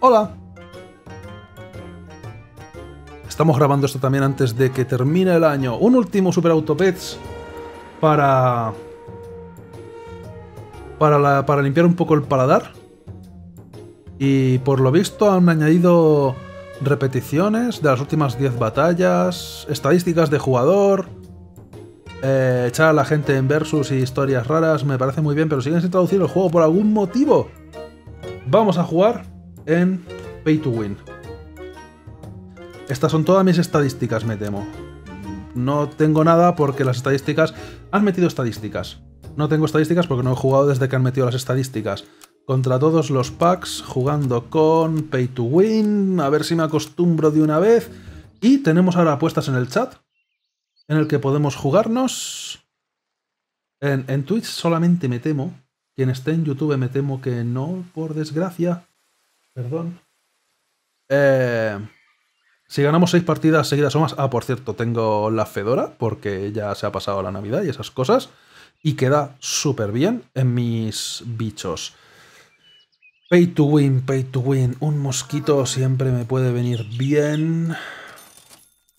Hola. Estamos grabando esto también antes de que termine el año. Un último Super Autopets para... Para, para limpiar un poco el paladar. Y por lo visto han añadido repeticiones de las últimas 10 batallas, estadísticas de jugador, eh, echar a la gente en versus y historias raras, me parece muy bien, pero siguen sin traducir el juego por algún motivo. Vamos a jugar en Pay to Win. Estas son todas mis estadísticas, me temo. No tengo nada porque las estadísticas... Han metido estadísticas. No tengo estadísticas porque no he jugado desde que han metido las estadísticas. Contra todos los packs, jugando con Pay to Win, a ver si me acostumbro de una vez. Y tenemos ahora apuestas en el chat, en el que podemos jugarnos. En, en Twitch solamente me temo. Quien esté en YouTube me temo que no, por desgracia. Perdón. Eh, si ganamos seis partidas seguidas o más. Ah, por cierto, tengo la Fedora, porque ya se ha pasado la Navidad y esas cosas. Y queda súper bien en mis bichos. Pay to win, pay to win. Un mosquito siempre me puede venir bien.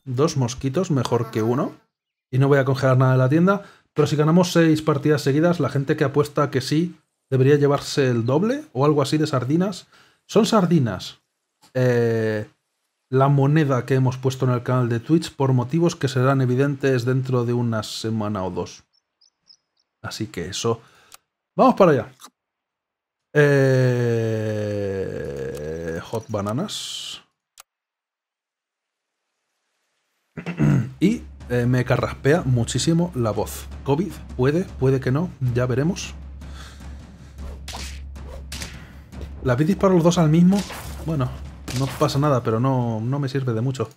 Dos mosquitos, mejor que uno. Y no voy a congelar nada en la tienda. Pero si ganamos seis partidas seguidas, la gente que apuesta que sí debería llevarse el doble o algo así de sardinas. Son sardinas. Eh, la moneda que hemos puesto en el canal de Twitch por motivos que serán evidentes dentro de una semana o dos. Así que eso. Vamos para allá. Eh, hot bananas. Y eh, me carraspea muchísimo la voz. COVID, puede, puede que no, ya veremos. ¿Las vi disparar los dos al mismo? Bueno, no pasa nada, pero no, no me sirve de mucho.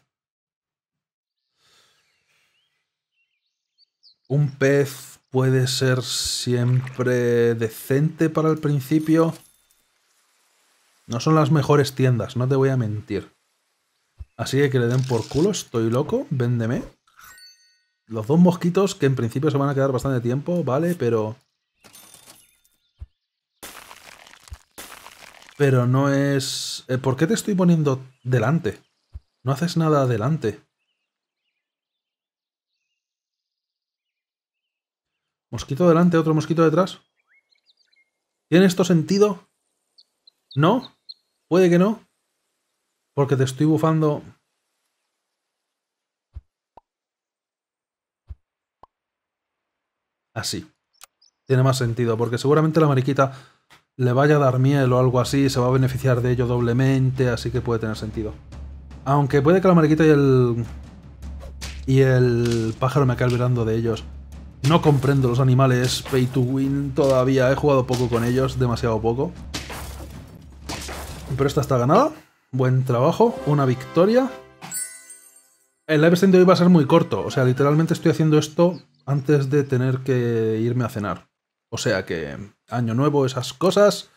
Un pez puede ser siempre decente para el principio. No son las mejores tiendas, no te voy a mentir. Así que que le den por culo, estoy loco, véndeme. Los dos mosquitos que en principio se van a quedar bastante tiempo, vale, pero... Pero no es... Eh, ¿Por qué te estoy poniendo delante? No haces nada delante. Mosquito delante, otro mosquito detrás. ¿Tiene esto sentido? ¿No? Puede que no. Porque te estoy bufando... Así. Tiene más sentido, porque seguramente la mariquita le vaya a dar miel o algo así, se va a beneficiar de ello doblemente, así que puede tener sentido. Aunque puede que la mariquita y el... y el pájaro me acabe librando de ellos. No comprendo los animales pay to win todavía, he jugado poco con ellos, demasiado poco. Pero esta está ganada, buen trabajo, una victoria. El live stream de hoy va a ser muy corto, o sea, literalmente estoy haciendo esto antes de tener que irme a cenar. O sea que año nuevo, esas cosas.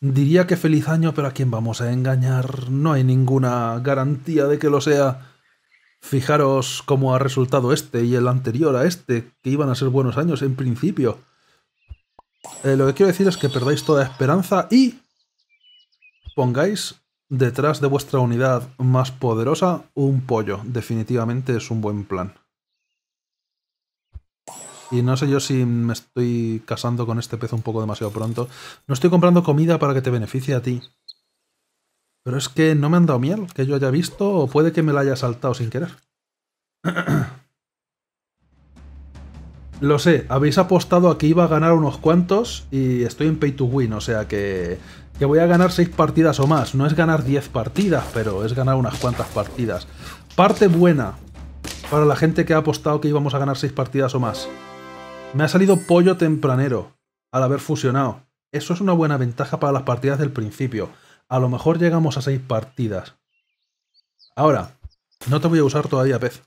Diría que feliz año, pero ¿a quién vamos a engañar? No hay ninguna garantía de que lo sea. Fijaros cómo ha resultado este y el anterior a este, que iban a ser buenos años en principio. Eh, lo que quiero decir es que perdáis toda esperanza y pongáis detrás de vuestra unidad más poderosa un pollo. Definitivamente es un buen plan. Y no sé yo si me estoy casando con este pez un poco demasiado pronto. No estoy comprando comida para que te beneficie a ti. Pero es que no me han dado miel, que yo haya visto, o puede que me la haya saltado sin querer. Lo sé, habéis apostado a que iba a ganar unos cuantos y estoy en pay to win, o sea que, que voy a ganar 6 partidas o más. No es ganar 10 partidas, pero es ganar unas cuantas partidas. Parte buena para la gente que ha apostado que íbamos a ganar 6 partidas o más. Me ha salido pollo tempranero al haber fusionado. Eso es una buena ventaja para las partidas del principio. A lo mejor llegamos a seis partidas. Ahora, no te voy a usar todavía pez.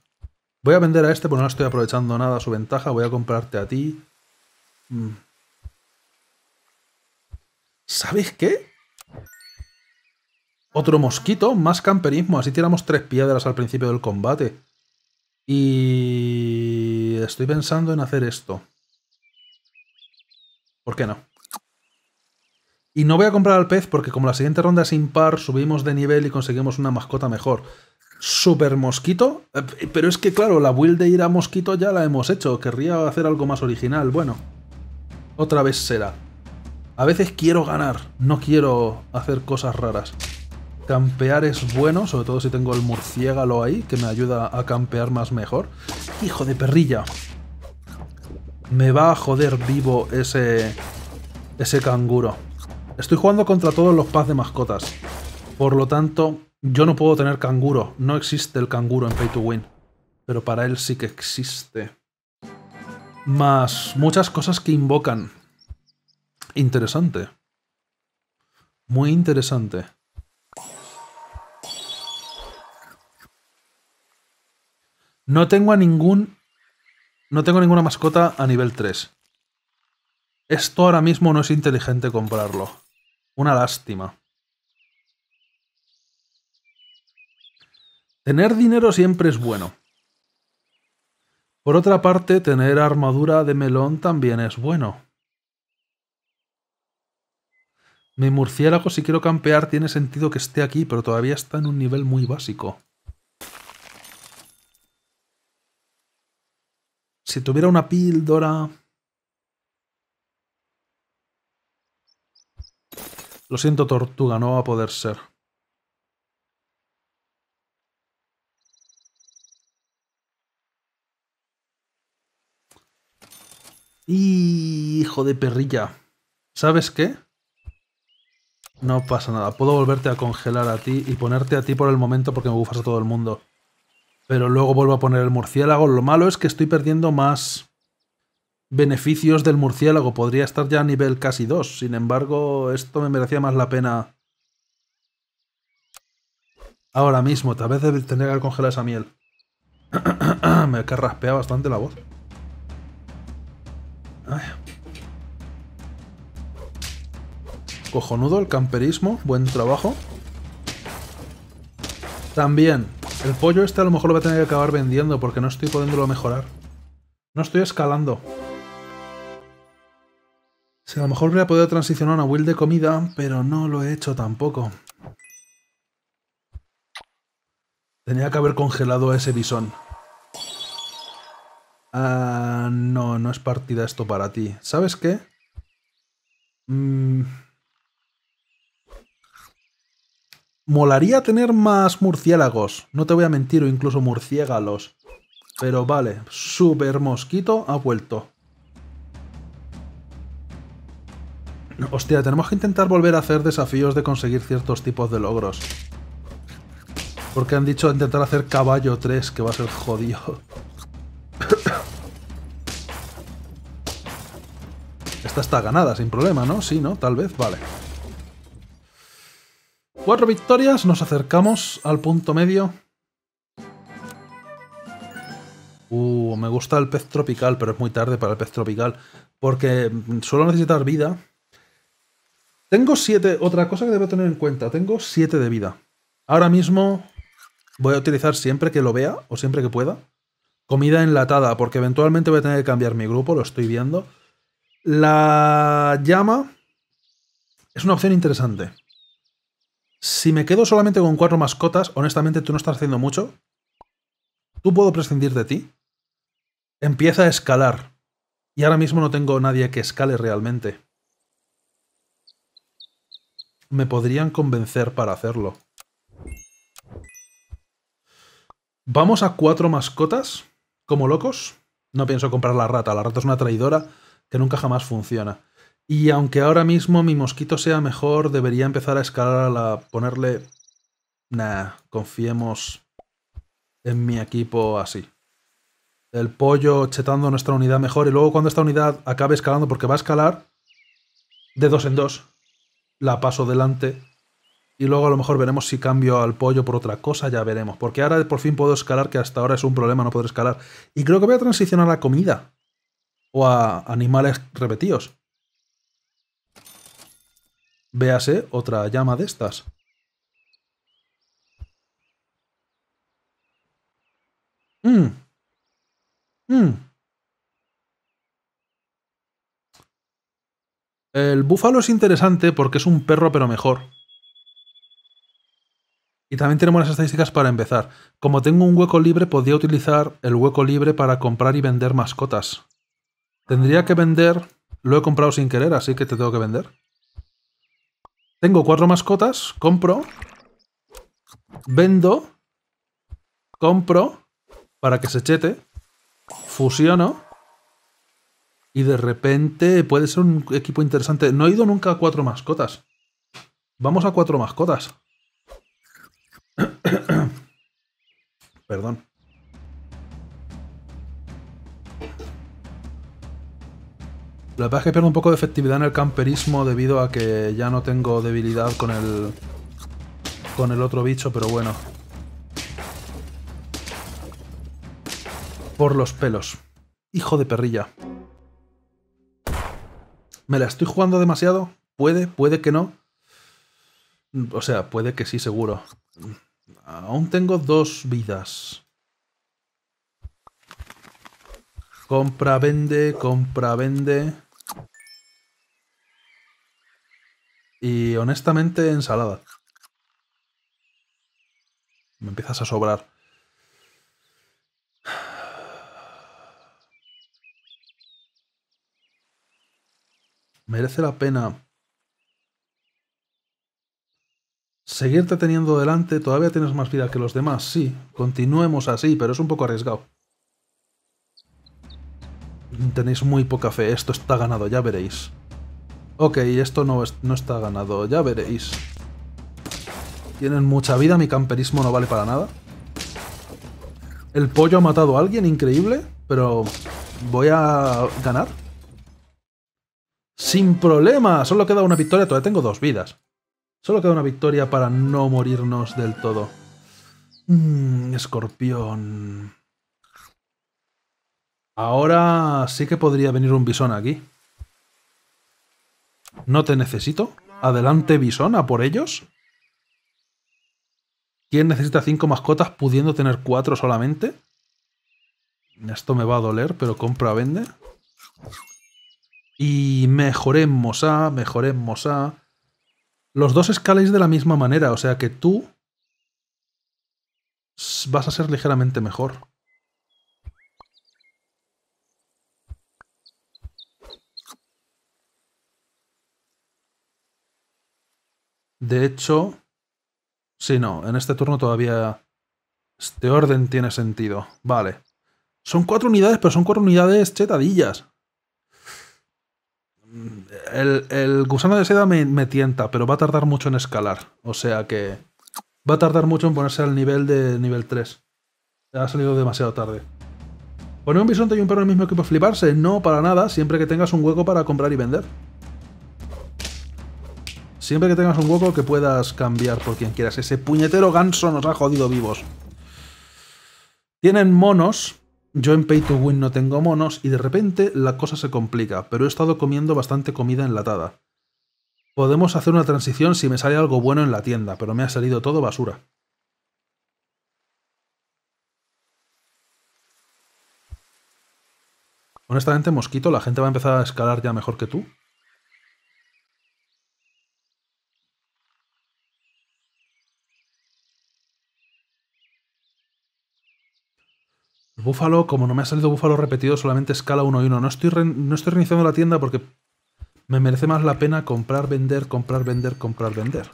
Voy a vender a este porque no estoy aprovechando nada su ventaja. Voy a comprarte a ti. Mm. ¿Sabéis qué? Otro mosquito, más camperismo. Así tiramos tres piedras al principio del combate. Y... Estoy pensando en hacer esto. ¿Por qué no? Y no voy a comprar al pez porque como la siguiente ronda es impar, subimos de nivel y conseguimos una mascota mejor. Super mosquito. Eh, pero es que claro, la build de ir a mosquito ya la hemos hecho. Querría hacer algo más original. Bueno, otra vez será. A veces quiero ganar, no quiero hacer cosas raras. Campear es bueno, sobre todo si tengo el murciélago ahí, que me ayuda a campear más mejor. ¡Hijo de perrilla! Me va a joder vivo ese, ese canguro. Estoy jugando contra todos los paz de mascotas. Por lo tanto, yo no puedo tener canguro. No existe el canguro en Pay to Win. Pero para él sí que existe. Más muchas cosas que invocan. Interesante. Muy interesante. No tengo a ningún no tengo ninguna mascota a nivel 3. Esto ahora mismo no es inteligente comprarlo. Una lástima. Tener dinero siempre es bueno. Por otra parte, tener armadura de melón también es bueno. Mi murciélago, si quiero campear, tiene sentido que esté aquí, pero todavía está en un nivel muy básico. Si tuviera una píldora... Lo siento, tortuga, no va a poder ser. Hijo de perrilla. ¿Sabes qué? No pasa nada. Puedo volverte a congelar a ti y ponerte a ti por el momento porque me bufas a todo el mundo. Pero luego vuelvo a poner el murciélago. Lo malo es que estoy perdiendo más beneficios del murciélago. Podría estar ya a nivel casi 2. Sin embargo, esto me merecía más la pena ahora mismo. Tal vez tendría que congelar esa miel. me carraspea bastante la voz. Cojonudo el camperismo, buen trabajo. También el pollo este a lo mejor lo voy a tener que acabar vendiendo porque no estoy pudiéndolo mejorar. No estoy escalando. Si a lo mejor hubiera podido transicionar a una Will de comida, pero no lo he hecho tampoco. Tenía que haber congelado a ese bisón. Ah, no, no es partida esto para ti. ¿Sabes qué? Mmm... Molaría tener más murciélagos, no te voy a mentir, o incluso murciégalos, Pero vale, super mosquito ha vuelto. Hostia, tenemos que intentar volver a hacer desafíos de conseguir ciertos tipos de logros. Porque han dicho intentar hacer caballo 3, que va a ser jodido. Esta está ganada, sin problema, ¿no? Sí, ¿no? Tal vez, vale cuatro victorias nos acercamos al punto medio. Uh, me gusta el pez tropical, pero es muy tarde para el pez tropical. Porque suelo necesitar vida. Tengo siete... Otra cosa que debo tener en cuenta. Tengo siete de vida. Ahora mismo voy a utilizar siempre que lo vea o siempre que pueda. Comida enlatada, porque eventualmente voy a tener que cambiar mi grupo, lo estoy viendo. La llama es una opción interesante. Si me quedo solamente con cuatro mascotas, honestamente tú no estás haciendo mucho. Tú puedo prescindir de ti. Empieza a escalar. Y ahora mismo no tengo nadie que escale realmente. Me podrían convencer para hacerlo. Vamos a cuatro mascotas, como locos. No pienso comprar la rata. La rata es una traidora que nunca jamás funciona. Y aunque ahora mismo mi mosquito sea mejor, debería empezar a escalar a la... ponerle... Nah, confiemos en mi equipo así. El pollo chetando nuestra unidad mejor y luego cuando esta unidad acabe escalando, porque va a escalar de dos en dos, la paso delante y luego a lo mejor veremos si cambio al pollo por otra cosa, ya veremos. Porque ahora por fin puedo escalar, que hasta ahora es un problema no poder escalar. Y creo que voy a transicionar a comida o a animales repetidos. Véase otra llama de estas. Mm. Mm. El búfalo es interesante porque es un perro pero mejor. Y también tenemos las estadísticas para empezar. Como tengo un hueco libre, podría utilizar el hueco libre para comprar y vender mascotas. Tendría que vender... Lo he comprado sin querer, así que te tengo que vender. Tengo cuatro mascotas, compro, vendo, compro para que se chete, fusiono y de repente puede ser un equipo interesante. No he ido nunca a cuatro mascotas. Vamos a cuatro mascotas. Perdón. La verdad es que pierdo un poco de efectividad en el camperismo debido a que ya no tengo debilidad con el, con el otro bicho, pero bueno. Por los pelos. Hijo de perrilla. ¿Me la estoy jugando demasiado? ¿Puede? ¿Puede que no? O sea, puede que sí, seguro. Aún tengo dos vidas. Compra, vende, compra, vende. Y honestamente, ensalada. Me empiezas a sobrar. Merece la pena seguirte teniendo delante. Todavía tienes más vida que los demás, sí. Continuemos así, pero es un poco arriesgado. Tenéis muy poca fe. Esto está ganado, ya veréis. Ok, esto no, está ganado, ya veréis. Tienen mucha vida, mi camperismo no vale para nada. El pollo ha matado a alguien, increíble, pero voy a ganar. Sin problema, solo queda una victoria, todavía tengo dos vidas. Solo queda una victoria para no morirnos del todo. Mmm, escorpión. Ahora sí que podría venir un bisón aquí. No te necesito. Adelante, Bison, a por ellos. ¿Quién necesita cinco mascotas pudiendo tener cuatro solamente? Esto me va a doler, pero compra, vende. Y mejoremos a, mejoremos a... Los dos escaláis de la misma manera, o sea que tú vas a ser ligeramente mejor. De hecho, sí, no, en este turno todavía este orden tiene sentido. Vale. Son cuatro unidades, pero son cuatro unidades chetadillas. El, el gusano de seda me, me, tienta, pero va a tardar mucho en escalar. O sea que va a tardar mucho en ponerse al nivel de nivel 3. Ha salido demasiado tarde. ¿Poner un bisonte y un perro en el mismo equipo fliparse? No, para nada, siempre que tengas un hueco para comprar y vender. Siempre que tengas un hueco que puedas cambiar por quien quieras. Ese puñetero ganso nos ha jodido vivos. Tienen monos. Yo en Pay to Win no tengo monos y de repente la cosa se complica, pero he estado comiendo bastante comida enlatada. Podemos hacer una transición si me sale algo bueno en la tienda, pero me ha salido todo basura. Honestamente, Mosquito, la gente va a empezar a escalar ya mejor que tú. Búfalo, como no me ha salido búfalo repetido, solamente escala 1 y 1. No estoy, no estoy reiniciando la tienda porque me merece más la pena comprar, vender, comprar, vender, comprar, vender.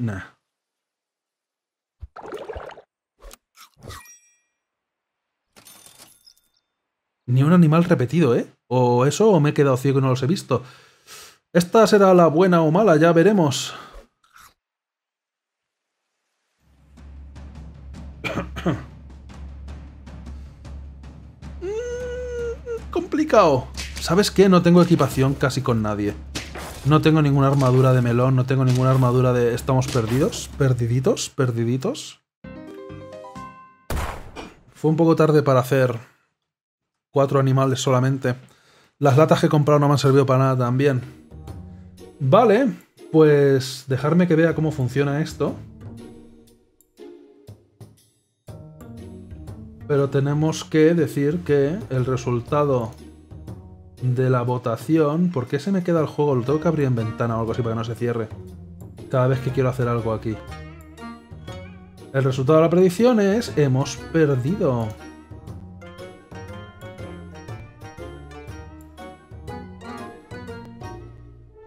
nah. Ni un animal repetido, ¿eh? O eso, o me he quedado ciego y no los he visto. Esta será la buena o mala, ya veremos. Mm, complicado. ¿Sabes qué? No tengo equipación casi con nadie. No tengo ninguna armadura de melón, no tengo ninguna armadura de... Estamos perdidos, perdiditos, perdiditos. Fue un poco tarde para hacer cuatro animales solamente. Las latas que he comprado no me han servido para nada también. Vale, pues dejarme que vea cómo funciona esto. Pero tenemos que decir que el resultado de la votación... ¿Por qué se me queda el juego? Lo tengo que abrir en ventana o algo así para que no se cierre. Cada vez que quiero hacer algo aquí. El resultado de la predicción es... Hemos perdido.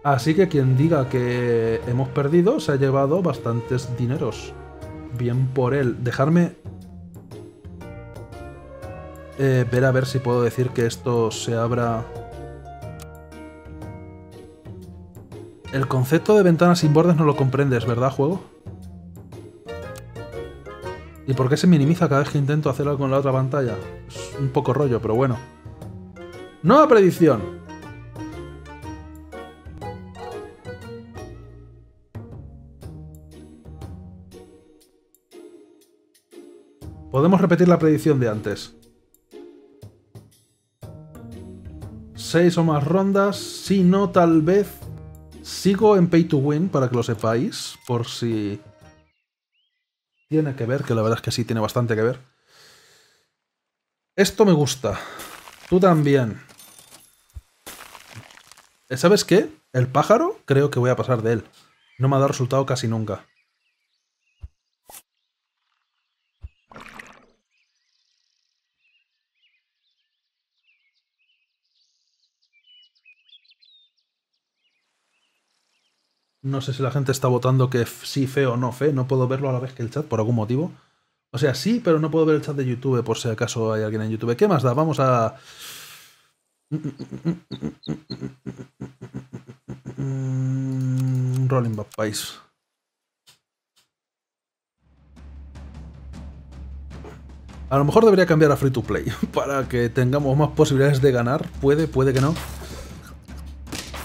Así que quien diga que hemos perdido se ha llevado bastantes dineros. Bien por él. Dejarme eh, ver a ver si puedo decir que esto se abra... El concepto de ventanas sin bordes no lo comprendes, ¿verdad, juego? ¿Y por qué se minimiza cada vez que intento hacer algo en la otra pantalla? Es un poco rollo, pero bueno. ¡Nueva predicción! Podemos repetir la predicción de antes. Seis o más rondas, si no tal vez... Sigo en Pay to Win para que lo sepáis, por si... Tiene que ver, que la verdad es que sí, tiene bastante que ver. Esto me gusta. Tú también. ¿Sabes qué? El pájaro creo que voy a pasar de él. No me ha dado resultado casi nunca. No sé si la gente está votando que sí, fe o no fe. No puedo verlo a la vez que el chat por algún motivo. O sea, sí, pero no puedo ver el chat de YouTube por si acaso hay alguien en YouTube. ¿Qué más da? Vamos a... Rolling Back País. A lo mejor debería cambiar a Free to Play para que tengamos más posibilidades de ganar. Puede, puede que no.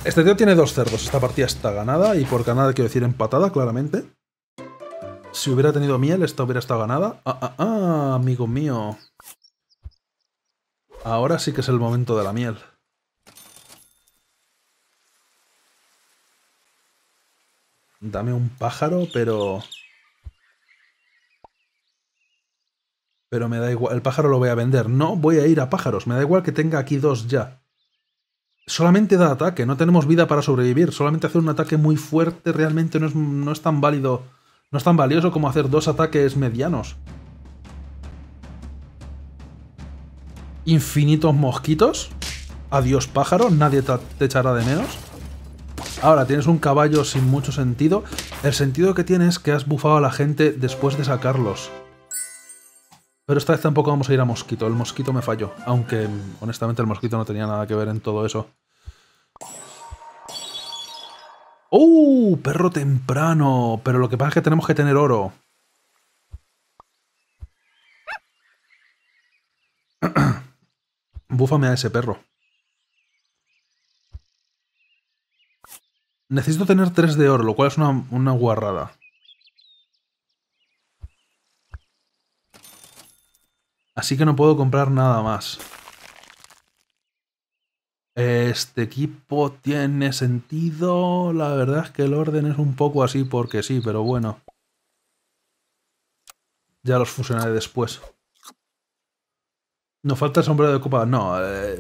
Este tío tiene dos cerdos. Esta partida está ganada y por ganada quiero decir empatada, claramente. Si hubiera tenido miel, esta hubiera estado ganada. Ah, ah, ah, amigo mío. Ahora sí que es el momento de la miel. Dame un pájaro, pero... Pero me da igual. El pájaro lo voy a vender. No voy a ir a pájaros. Me da igual que tenga aquí dos ya solamente da ataque, no tenemos vida para sobrevivir. Solamente hacer un ataque muy fuerte realmente no es, tan válido, no es tan valioso como hacer dos ataques medianos. Infinitos mosquitos. Adiós pájaro, nadie te, te echará de menos. Ahora, tienes un caballo sin mucho sentido. El sentido que tiene es que has bufado a la gente después de sacarlos. Pero esta vez tampoco vamos a ir a Mosquito. El Mosquito me falló. Aunque, honestamente, el Mosquito no tenía nada que ver en todo eso. ¡Uh! Perro temprano. Pero lo que pasa es que tenemos que tener oro. Búfame a ese perro. Necesito tener tres de oro, lo cual es una, una guarrada. Así que no puedo comprar nada más. Este equipo tiene sentido. La verdad es que el orden es un poco así porque sí, pero bueno. Ya los fusionaré después. Nos falta el sombrero de copa. No, eh,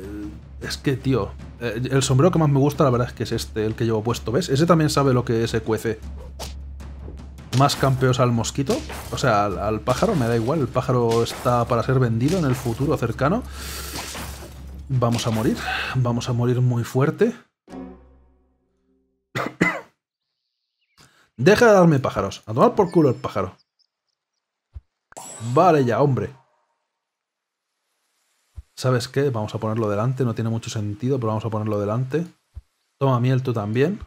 es que, tío, eh, el sombrero que más me gusta la verdad es que es este, el que llevo puesto. ¿Ves? Ese también sabe lo que se cuece más campeos al mosquito, o sea, al, al, pájaro, me da igual, el pájaro está para ser vendido en el futuro cercano. Vamos a morir, vamos a morir muy fuerte. Deja de darme pájaros, a tomar por culo el pájaro. Vale ya, hombre. ¿Sabes qué? Vamos a ponerlo delante, no tiene mucho sentido, pero vamos a ponerlo delante. Toma miel tú también.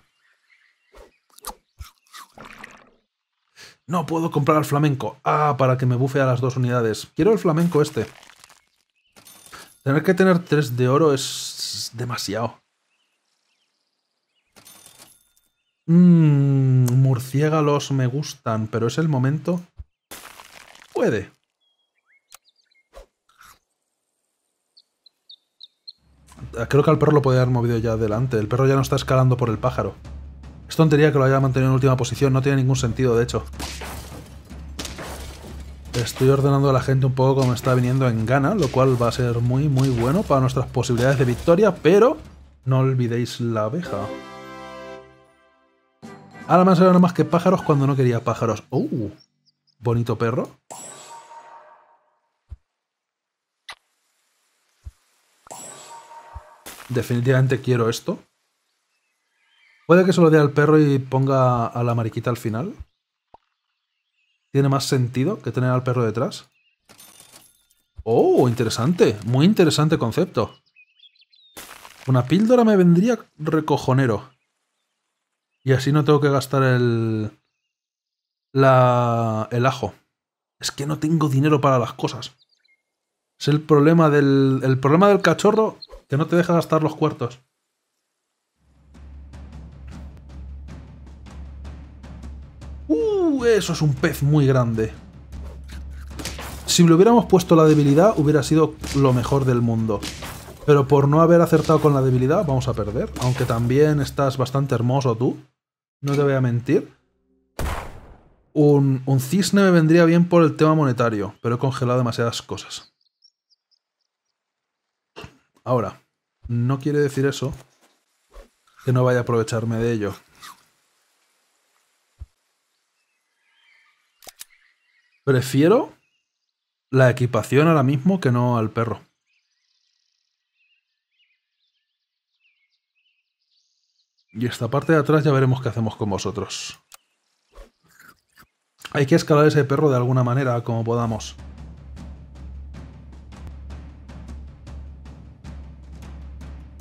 No puedo comprar al flamenco. Ah, para que me bufe a las dos unidades. Quiero el flamenco este. Tener que tener tres de oro es demasiado. Mmm, murciélagos me gustan, pero es el momento. Puede. Creo que al perro lo podía haber movido ya adelante. El perro ya no está escalando por el pájaro. Es tontería que lo haya mantenido en última posición, no tiene ningún sentido, de hecho. Estoy ordenando a la gente un poco como está viniendo en gana, lo cual va a ser muy, muy bueno para nuestras posibilidades de victoria, pero no olvidéis la abeja. Ahora me han más que pájaros cuando no quería pájaros. ¡Uh! Bonito perro. Definitivamente quiero esto. Puede que se lo dé al perro y ponga a la mariquita al final. Tiene más sentido que tener al perro detrás. Oh, interesante. Muy interesante concepto. Una píldora me vendría recojonero. Y así no tengo que gastar el... La, el ajo. Es que no tengo dinero para las cosas. Es el problema del... El problema del cachorro que no te deja gastar los cuartos. Uh, eso es un pez muy grande. Si le hubiéramos puesto la debilidad, hubiera sido lo mejor del mundo. Pero por no haber acertado con la debilidad, vamos a perder. Aunque también estás bastante hermoso tú. No te voy a mentir. Un, un cisne me vendría bien por el tema monetario, pero he congelado demasiadas cosas. Ahora, no quiere decir eso que no vaya a aprovecharme de ello. Prefiero la equipación ahora mismo que no al perro. Y esta parte de atrás ya veremos qué hacemos con vosotros. Hay que escalar ese perro de alguna manera, como podamos.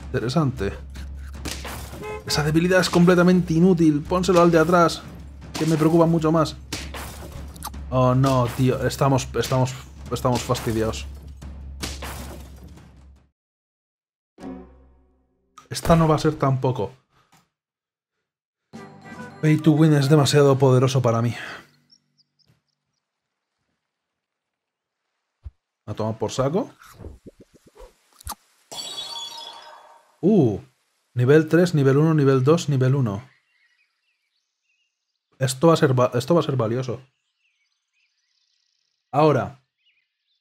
Interesante. Esa debilidad es completamente inútil. Pónselo al de atrás, que me preocupa mucho más. Oh no, tío, estamos, estamos, estamos fastidiados. Esta no va a ser tampoco. Pay to win es demasiado poderoso para mí. A tomar por saco. Uh, nivel 3, nivel 1, nivel 2, nivel 1. Esto va a ser, esto va a ser valioso. Ahora,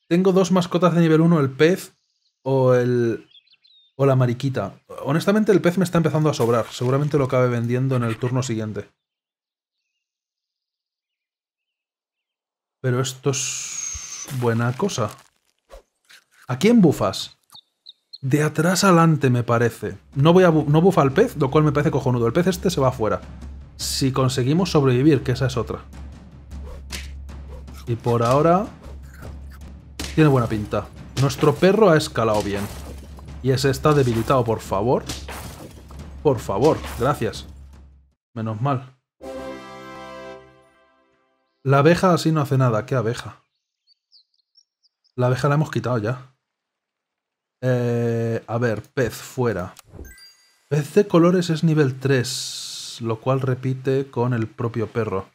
tengo dos mascotas de nivel 1, el pez o el. o la mariquita. Honestamente, el pez me está empezando a sobrar. Seguramente lo cabe vendiendo en el turno siguiente. Pero esto es. buena cosa. ¿A quién bufas? De atrás adelante, me parece. No, voy a no bufa al pez, lo cual me parece cojonudo. El pez este se va afuera. Si conseguimos sobrevivir, que esa es otra. Y por ahora... Tiene buena pinta. Nuestro perro ha escalado bien. Y ese está debilitado, por favor. Por favor, gracias. Menos mal. La abeja así no hace nada. ¿Qué abeja? La abeja la hemos quitado ya. Eh, a ver, pez, fuera. Pez de colores es nivel 3, lo cual repite con el propio perro.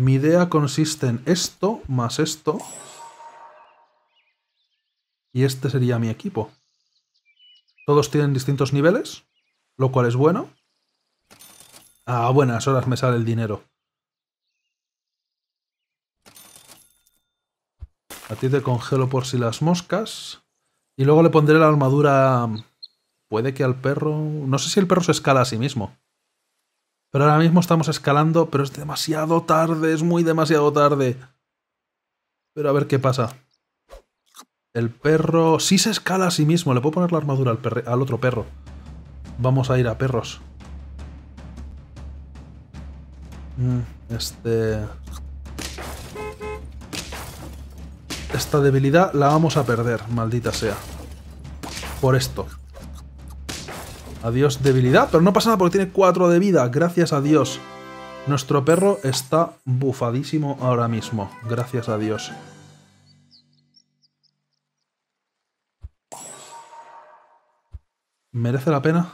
Mi idea consiste en esto más esto. Y este sería mi equipo. Todos tienen distintos niveles, lo cual es bueno. A buenas horas me sale el dinero. A ti te congelo por si las moscas. Y luego le pondré la armadura... Puede que al perro... No sé si el perro se escala a sí mismo. Pero ahora mismo estamos escalando, pero es demasiado tarde, es muy demasiado tarde. Pero a ver qué pasa. El perro... Sí se escala a sí mismo, le puedo poner la armadura al, otro perro. Vamos a ir a perros. Mm, este... Esta debilidad la vamos a perder, maldita sea. Por esto. Adiós debilidad, pero no pasa nada porque tiene 4 de vida, gracias a Dios. Nuestro perro está bufadísimo ahora mismo, gracias a Dios. ¿Merece la pena?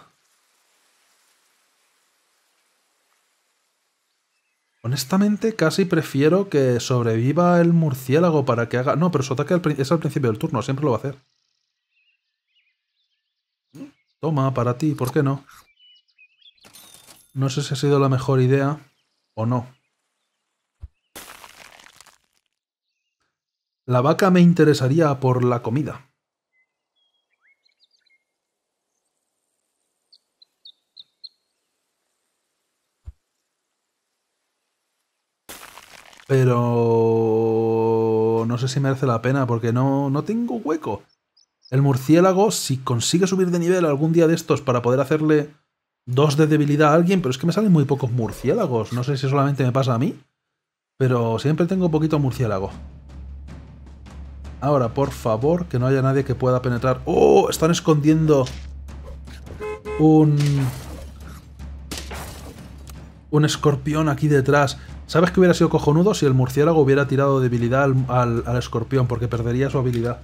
Honestamente, casi prefiero que sobreviva el murciélago para que haga... No, pero su ataque es al principio del turno, siempre lo va a hacer. Toma, para ti, ¿por qué no? No sé si ha sido la mejor idea o no. La vaca me interesaría por la comida. Pero... No sé si merece la pena porque no, no tengo hueco. El murciélago, si consigue subir de nivel algún día de estos para poder hacerle dos de debilidad a alguien, pero es que me salen muy pocos murciélagos. No sé si solamente me pasa a mí, pero siempre tengo poquito murciélago. Ahora, por favor, que no haya nadie que pueda penetrar. ¡Oh! Están escondiendo un... Un escorpión aquí detrás. ¿Sabes que hubiera sido cojonudo si el murciélago hubiera tirado debilidad al, al escorpión? Porque perdería su habilidad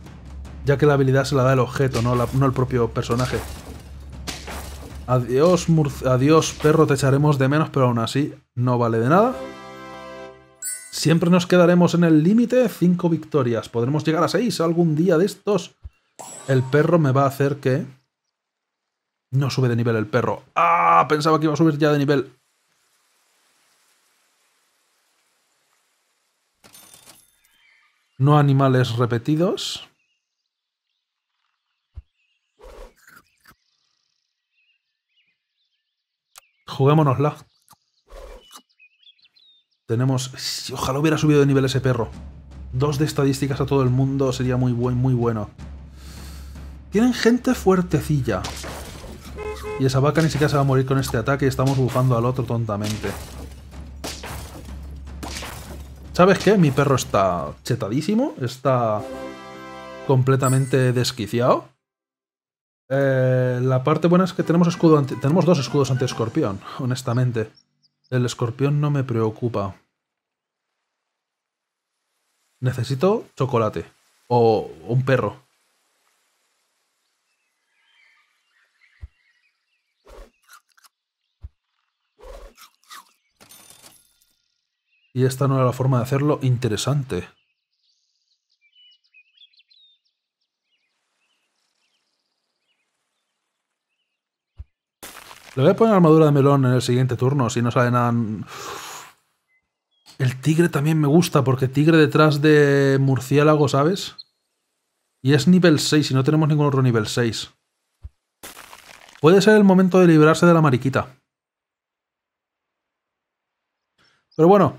ya que la habilidad se la da el objeto, no, el propio personaje. Adiós, adiós, perro, te echaremos de menos, pero aún así no vale de nada. Siempre nos quedaremos en el límite, 5 victorias. Podremos llegar a 6 algún día de estos. El perro me va a hacer que... No sube de nivel el perro. ¡Ah! Pensaba que iba a subir ya de nivel. No animales repetidos. Juguémonosla. Tenemos... Ojalá hubiera subido de nivel ese perro. Dos de estadísticas a todo el mundo sería muy, buen, muy bueno. Tienen gente fuertecilla. Y esa vaca ni siquiera se va a morir con este ataque y estamos bufando al otro tontamente. ¿Sabes qué? Mi perro está chetadísimo, está completamente desquiciado. Eh, la parte buena es que tenemos, escudo tenemos dos escudos anti-escorpión, honestamente. El escorpión no me preocupa. Necesito chocolate. O un perro. Y esta no era la forma de hacerlo interesante. Le voy a poner armadura de melón en el siguiente turno, si no sale nada... El tigre también me gusta, porque tigre detrás de murciélago, ¿sabes? Y es nivel 6 y no tenemos ningún otro nivel 6. Puede ser el momento de librarse de la mariquita. Pero bueno,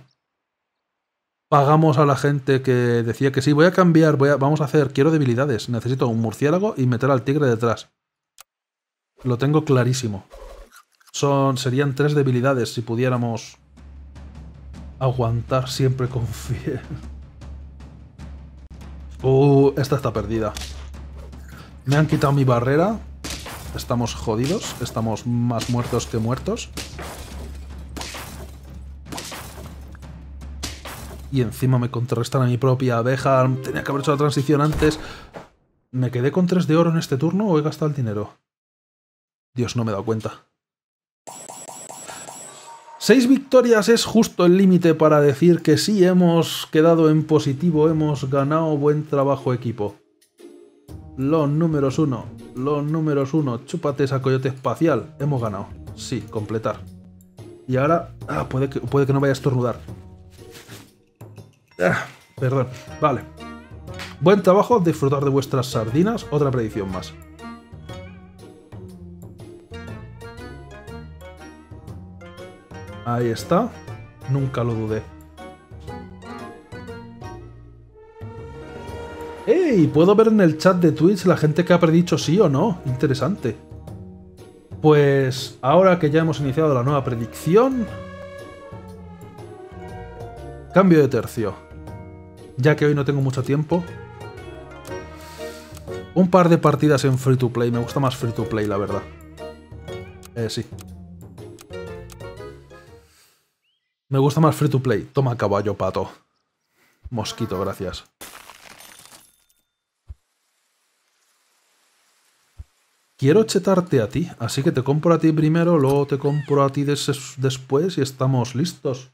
pagamos a la gente que decía que sí, voy a cambiar, voy vamos a hacer, quiero debilidades, necesito un murciélago y meter al tigre detrás. Lo tengo clarísimo. Son, serían tres debilidades si pudiéramos aguantar siempre con fiel. Uh, esta está perdida. Me han quitado mi barrera. Estamos jodidos. Estamos más muertos que muertos. Y encima me contrarrestan a mi propia abeja. Tenía que haber hecho la transición antes. ¿Me quedé con tres de oro en este turno o he gastado el dinero? Dios, no me he dado cuenta. Seis victorias es justo el límite para decir que sí, hemos quedado en positivo, hemos ganado buen trabajo equipo. Los números uno, los números uno, chúpate esa coyote espacial, hemos ganado. Sí, completar. Y ahora, ah, puede, que, puede que no vaya a estornudar. Ah, perdón, vale. Buen trabajo, disfrutar de vuestras sardinas, otra predicción más. Ahí está. Nunca lo dudé. ¡Ey! Puedo ver en el chat de Twitch la gente que ha predicho sí o no. Interesante. Pues ahora que ya hemos iniciado la nueva predicción... Cambio de tercio. Ya que hoy no tengo mucho tiempo. Un par de partidas en free to play. Me gusta más free to play, la verdad. Eh, sí. Me gusta más free to play. Toma caballo, pato. Mosquito, gracias. Quiero chetarte a ti, así que te compro a ti primero, luego te compro a ti después y estamos listos.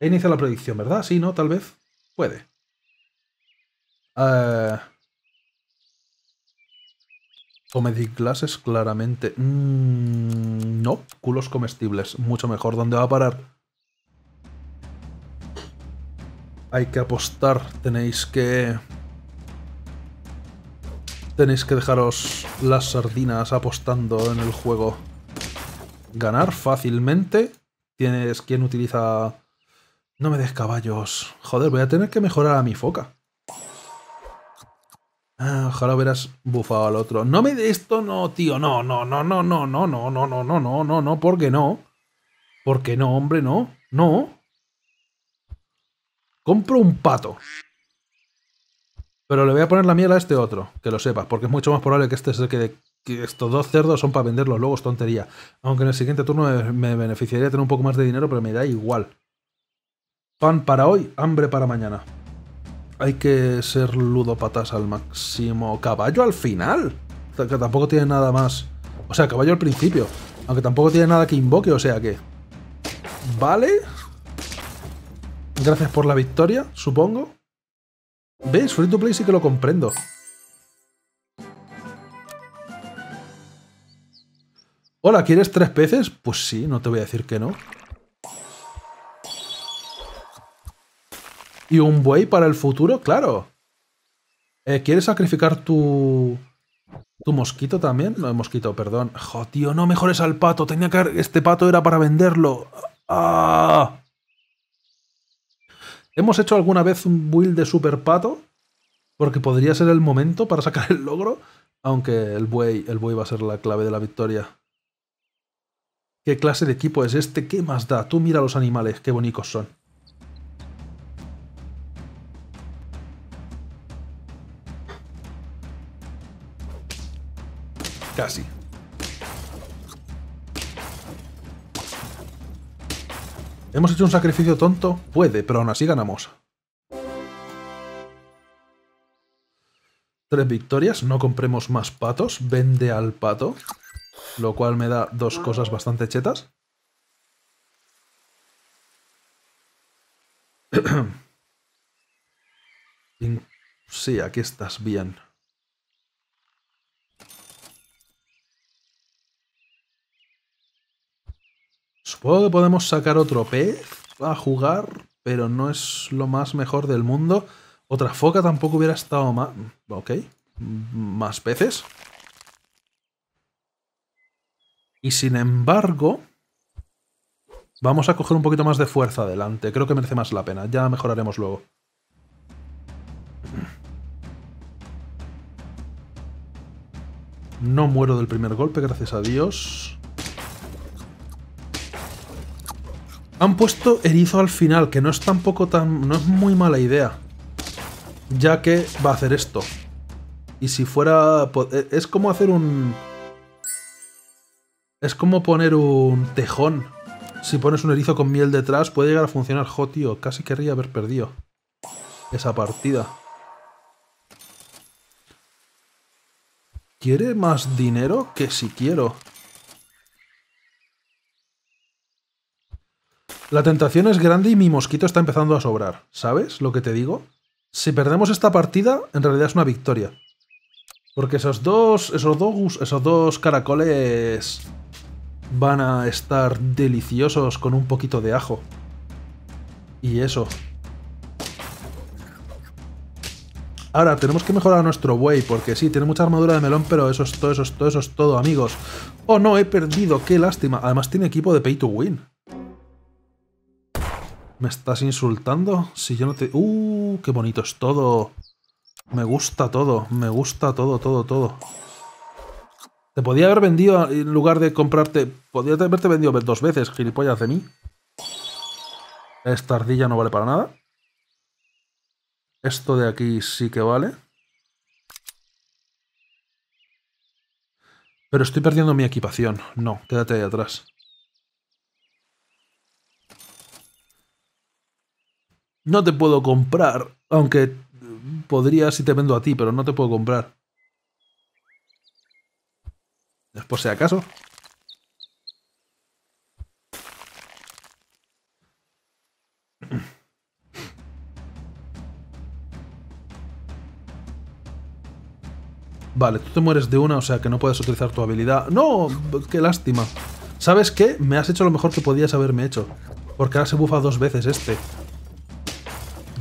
He inicia la predicción, ¿verdad? Sí, ¿no? Tal vez. Puede. Uh... Eh. Comedy claramente. Mm, no, culos comestibles. Mucho mejor. ¿Dónde va a parar? hay que apostar, tenéis que... Tenéis que dejaros las sardinas apostando en el juego. Ganar fácilmente. Tienes quien utiliza... No me des caballos. Joder, voy a tener que mejorar a mi foca. Ah, ojalá hubieras bufado al otro. No me de esto, no, tío. No, no, no, no, no, no, no, no, no, no, no, no, no, porque no. Porque no, hombre, no. No. Compro un pato. Pero le voy a poner la miel a este otro, que lo sepas, porque es mucho más probable que este es que, estos dos cerdos son para venderlos luego, es tontería. Aunque en el siguiente turno me, beneficiaría tener un poco más de dinero, pero me da igual. Pan para hoy, hambre para mañana. Hay que ser ludopatas al máximo. Caballo al final. Que tampoco tiene nada más. O sea, caballo al principio. Aunque tampoco tiene nada que invoque, o sea que... Vale, Gracias por la victoria, supongo. ¿Ves? Free to play sí que lo comprendo. Hola, ¿quieres tres peces? Pues sí, no te voy a decir que no. ¿Y un buey para el futuro? Claro. Eh, ¿Quieres sacrificar tu... tu mosquito también? No, mosquito, perdón. Jo, tío, no mejores al pato. Tenía que... Este pato era para venderlo. ¡Ah! ¿Hemos hecho alguna vez un build de Super Pato? Porque podría ser el momento para sacar el logro, aunque el buey, el buey va a ser la clave de la victoria. ¿Qué clase de equipo es este? ¿Qué más da? Tú mira los animales, qué bonitos son. Casi. ¿Hemos hecho un sacrificio tonto? Puede, pero aún así ganamos. Tres victorias, no compremos más patos, vende al pato, lo cual me da dos cosas bastante chetas. Sí, aquí estás bien. Supongo que podemos sacar otro pez a jugar, pero no es lo más mejor del mundo. Otra foca tampoco hubiera estado más... Ok. Más peces. Y sin embargo... Vamos a coger un poquito más de fuerza adelante. Creo que merece más la pena. Ya mejoraremos luego. No muero del primer golpe, gracias a Dios. Han puesto erizo al final, que no es tampoco tan... no es muy mala idea. Ya que va a hacer esto. Y si fuera... E, es como hacer un... Es como poner un tejón. Si pones un erizo con miel detrás, puede llegar a funcionar. Jo, tío, casi querría haber perdido esa partida. ¿Quiere más dinero? Que si quiero. La tentación es grande y mi mosquito está empezando a sobrar. ¿Sabes lo que te digo? Si perdemos esta partida, en realidad es una victoria. Porque esos dos, esos dos, esos dos caracoles van a estar deliciosos con un poquito de ajo. Y eso. Ahora, tenemos que mejorar nuestro buey, porque sí, tiene mucha armadura de melón, pero eso es todo, eso es todo, eso es todo, amigos. Oh no, he perdido, qué lástima. Además tiene equipo de pay to win. ¿Me estás insultando? Si yo no te... ¡Uh! ¡Qué bonito es todo! Me gusta todo, me gusta todo, todo, todo. Te podía haber vendido en lugar de comprarte... Podría haberte vendido dos veces, gilipollas de mí. Esta ardilla no vale para nada. Esto de aquí sí que vale. Pero estoy perdiendo mi equipación. No, quédate ahí atrás. No te puedo comprar, aunque podría si te vendo a ti, pero no te puedo comprar. ¿Es por si acaso. Vale, tú te mueres de una, o sea que no puedes utilizar tu habilidad. ¡No! ¡Qué lástima! ¿Sabes qué? Me has hecho lo mejor que podías haberme hecho. Porque ahora se bufa dos veces este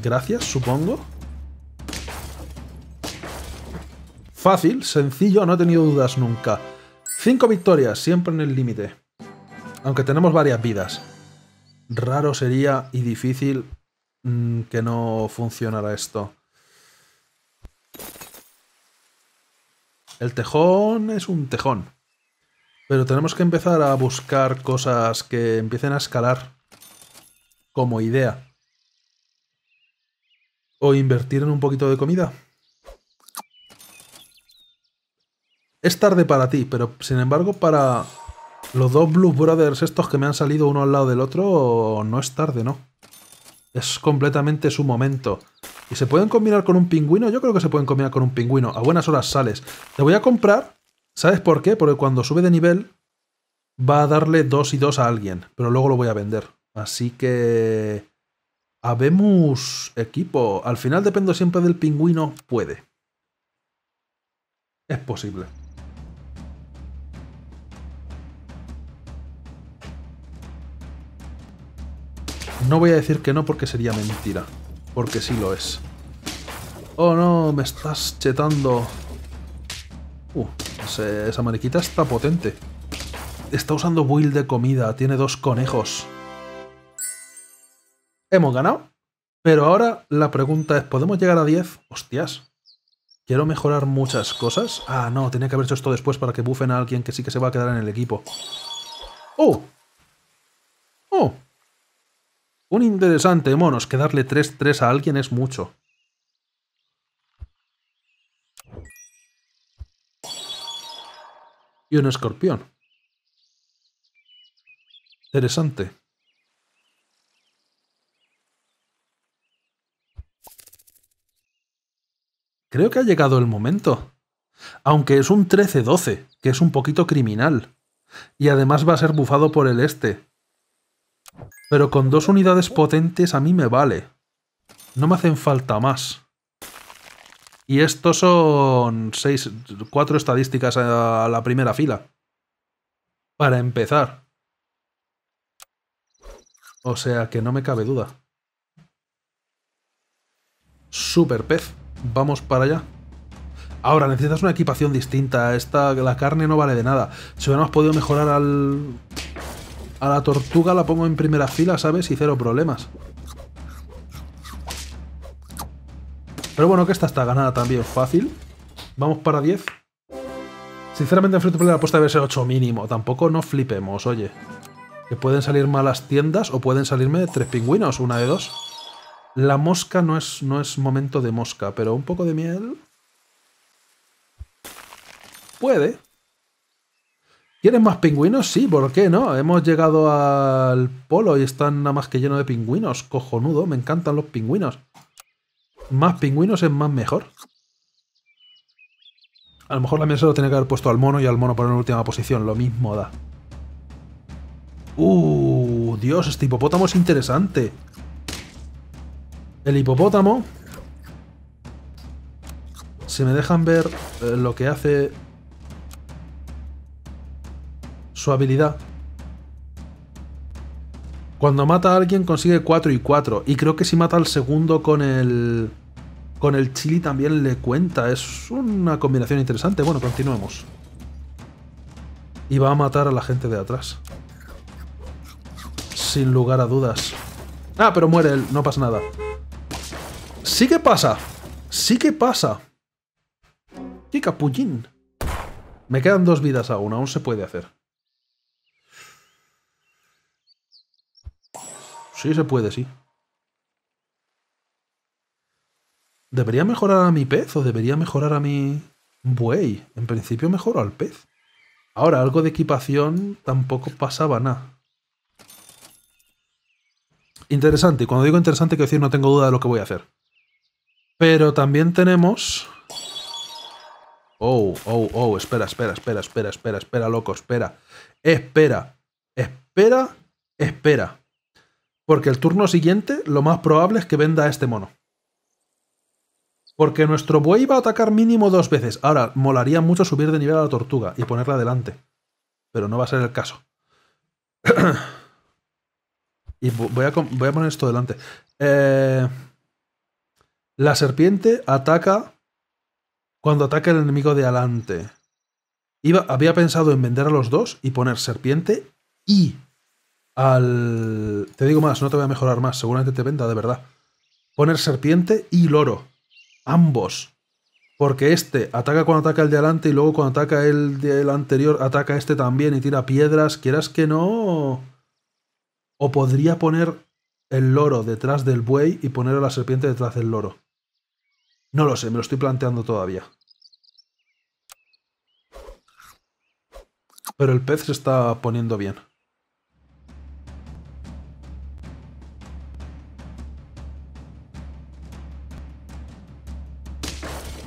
gracias, supongo. Fácil, sencillo, no he tenido dudas nunca. Cinco victorias, siempre en el límite. Aunque tenemos varias vidas. Raro sería y difícil mm, que no funcionara esto. El tejón es un tejón. Pero tenemos que empezar a buscar cosas que empiecen a escalar como idea o invertir en un poquito de comida. Es tarde para ti, pero sin embargo para los dos Blue Brothers estos que me han salido uno al lado del otro, no es tarde, ¿no? Es completamente su momento. ¿Y se pueden combinar con un pingüino? Yo creo que se pueden combinar con un pingüino. A buenas horas sales. Te voy a comprar. ¿Sabes por qué? Porque cuando sube de nivel va a darle dos y dos a alguien, pero luego lo voy a vender. Así que... Habemos equipo. Al final dependo siempre del pingüino. Puede. Es posible. No voy a decir que no porque sería mentira. Porque sí lo es. Oh no, me estás chetando. Uh, esa mariquita está potente. Está usando build de comida. Tiene dos conejos. Hemos ganado, pero ahora la pregunta es, ¿podemos llegar a 10? Hostias. Quiero mejorar muchas cosas. Ah, no, tenía que haber hecho esto después para que bufen a alguien que sí que se va a quedar en el equipo. ¡Oh! ¡Oh! Un interesante, monos, que darle 3-3 a alguien es mucho. Y un escorpión. Interesante. Creo que ha llegado el momento. Aunque es un 13-12, que es un poquito criminal. Y además va a ser bufado por el este. Pero con dos unidades potentes a mí me vale. No me hacen falta más. Y estos son seis, cuatro estadísticas a la primera fila. Para empezar. O sea que no me cabe duda. Super pez. Vamos para allá. Ahora, necesitas una equipación distinta. Esta, la carne no vale de nada. Si hubiéramos podido mejorar al... A la tortuga la pongo en primera fila, ¿sabes? Y cero problemas. Pero bueno, que esta está ganada también fácil. Vamos para 10. Sinceramente, en Free la apuesta debe ser 8 mínimo. Tampoco no flipemos, oye. Que pueden salir malas tiendas o pueden salirme tres pingüinos, una de dos. La mosca no es, no es momento de mosca, pero un poco de miel... Puede. ¿Quieren más pingüinos? Sí, ¿por qué no? Hemos llegado al polo y están nada más que lleno de pingüinos. Cojonudo, me encantan los pingüinos. Más pingüinos es más mejor. A lo mejor la mía se lo tenía que haber puesto al mono y al mono poner en última posición. Lo mismo da. ¡Uh! Dios, este hipopótamo es interesante. El hipopótamo. Si me dejan ver eh, lo que hace su habilidad. Cuando mata a alguien consigue 4 y 4. Y creo que si mata al segundo con el... Con el chili también le cuenta. Es una combinación interesante. Bueno, continuemos. Y va a matar a la gente de atrás. Sin lugar a dudas. Ah, pero muere él. No pasa nada. Sí que pasa. Sí que pasa. ¡Qué capullín! Me quedan dos vidas aún, aún se puede hacer. Sí se puede, sí. ¿Debería mejorar a mi pez o debería mejorar a mi buey? En principio mejoro al pez. Ahora, algo de equipación tampoco pasaba nada. Interesante. Cuando digo interesante, quiero decir no tengo duda de lo que voy a hacer. Pero también tenemos... Oh, oh, oh, espera, espera, espera, espera, espera, espera, loco, espera. Espera, espera, espera. Porque el turno siguiente lo más probable es que venda este mono. Porque nuestro buey va a atacar mínimo dos veces. Ahora, molaría mucho subir de nivel a la tortuga y ponerla delante. Pero no va a ser el caso. y voy a, voy a poner esto delante. Eh, la serpiente ataca cuando ataca el enemigo de adelante. Iba, había pensado en vender a los dos y poner serpiente y al... Te digo más, no te voy a mejorar más, seguramente te venda de verdad. Poner serpiente y loro. Ambos. Porque este ataca cuando ataca el de adelante y luego cuando ataca el del anterior ataca este también y tira piedras, quieras que no. O podría poner el loro detrás del buey y poner a la serpiente detrás del loro. No lo sé, me lo estoy planteando todavía. Pero el pez se está poniendo bien.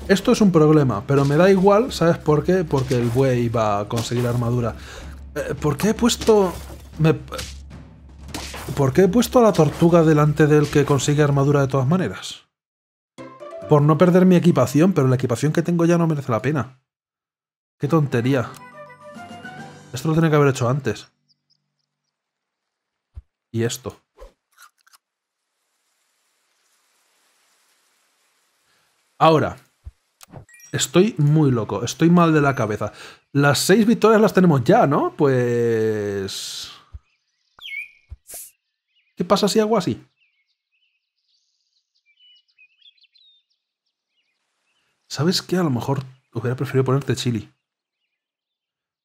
Esto es un problema, pero me da igual, ¿sabes por qué? Porque el buey va a conseguir armadura. Eh, ¿Por qué he puesto... ¿Por qué he puesto a la tortuga delante del que consigue armadura de todas maneras? por no perder mi equipación, pero la equipación que tengo ya no merece la pena. Qué tontería. Esto lo tenía que haber hecho antes. Y esto. Ahora, estoy muy loco, estoy mal de la cabeza. Las seis victorias las tenemos ya, ¿no? Pues... ¿Qué pasa si hago así? ¿sabes qué? A lo mejor hubiera preferido ponerte chili.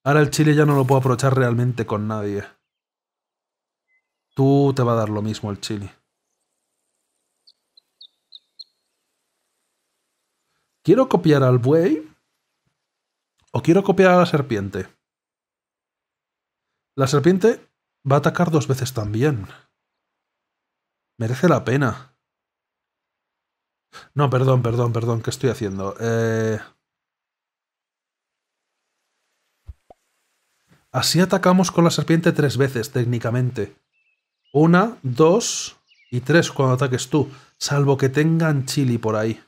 Ahora el chile ya no lo puedo aprovechar realmente con nadie. Tú te va a dar lo mismo el chili. ¿Quiero copiar al buey? ¿O quiero copiar a la serpiente? La serpiente va a atacar dos veces también. Merece la pena. No, perdón, perdón, perdón, ¿qué estoy haciendo? Eh, así atacamos con la serpiente tres veces, técnicamente. Una, dos y tres cuando ataques tú, salvo que tengan chili por ahí.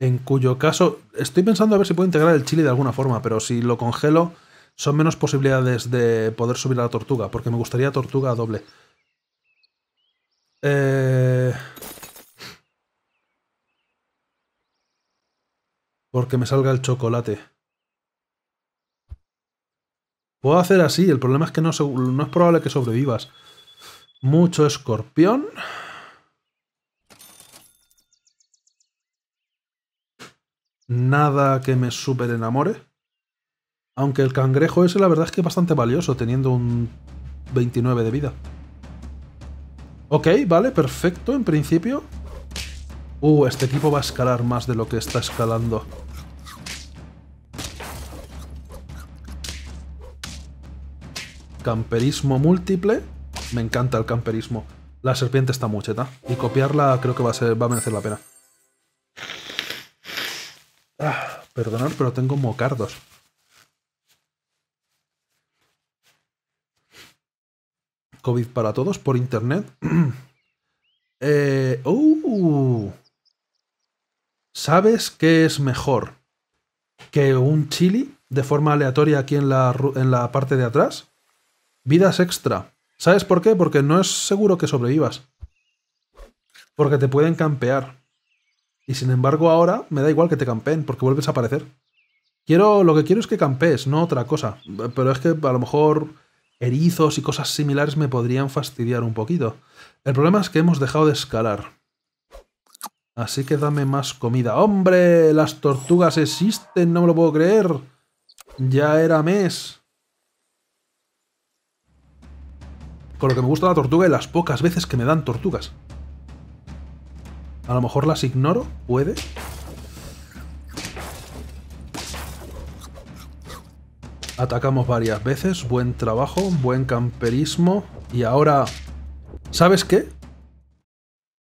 En cuyo caso, estoy pensando a ver si puedo integrar el chili de alguna forma, pero si lo congelo, son menos posibilidades de poder subir a la tortuga, porque me gustaría tortuga doble. Eh, porque me salga el chocolate. Puedo hacer así, el problema es que no, no es probable que sobrevivas. Mucho escorpión. Nada que me super enamore. Aunque el cangrejo ese la verdad es que es bastante valioso, teniendo un 29 de vida. Ok, vale, perfecto, en principio. Uh, este equipo va a escalar más de lo que está escalando. Camperismo múltiple. Me encanta el camperismo. La serpiente está mucheta. Y copiarla creo que va a, merecer la pena. Ah, perdonad, pero tengo mocardos. COVID para todos por internet. Eh, uh. ¿Sabes qué es mejor? ¿Que un chili de forma aleatoria aquí en la, en la parte de atrás? Vidas extra. ¿Sabes por qué? Porque no es seguro que sobrevivas. Porque te pueden campear. Y sin embargo ahora me da igual que te campeen, porque vuelves a aparecer. Quiero, lo que quiero es que campees, no otra cosa. Pero es que a lo mejor erizos y cosas similares me podrían fastidiar un poquito. El problema es que hemos dejado de escalar. Así que dame más comida. ¡Hombre! Las tortugas existen, no me lo puedo creer. Ya era mes. Con lo que me gusta la tortuga y las pocas veces que me dan tortugas. A lo mejor las ignoro, puede. Atacamos varias veces, buen trabajo, buen camperismo. Y ahora... ¿Sabes qué?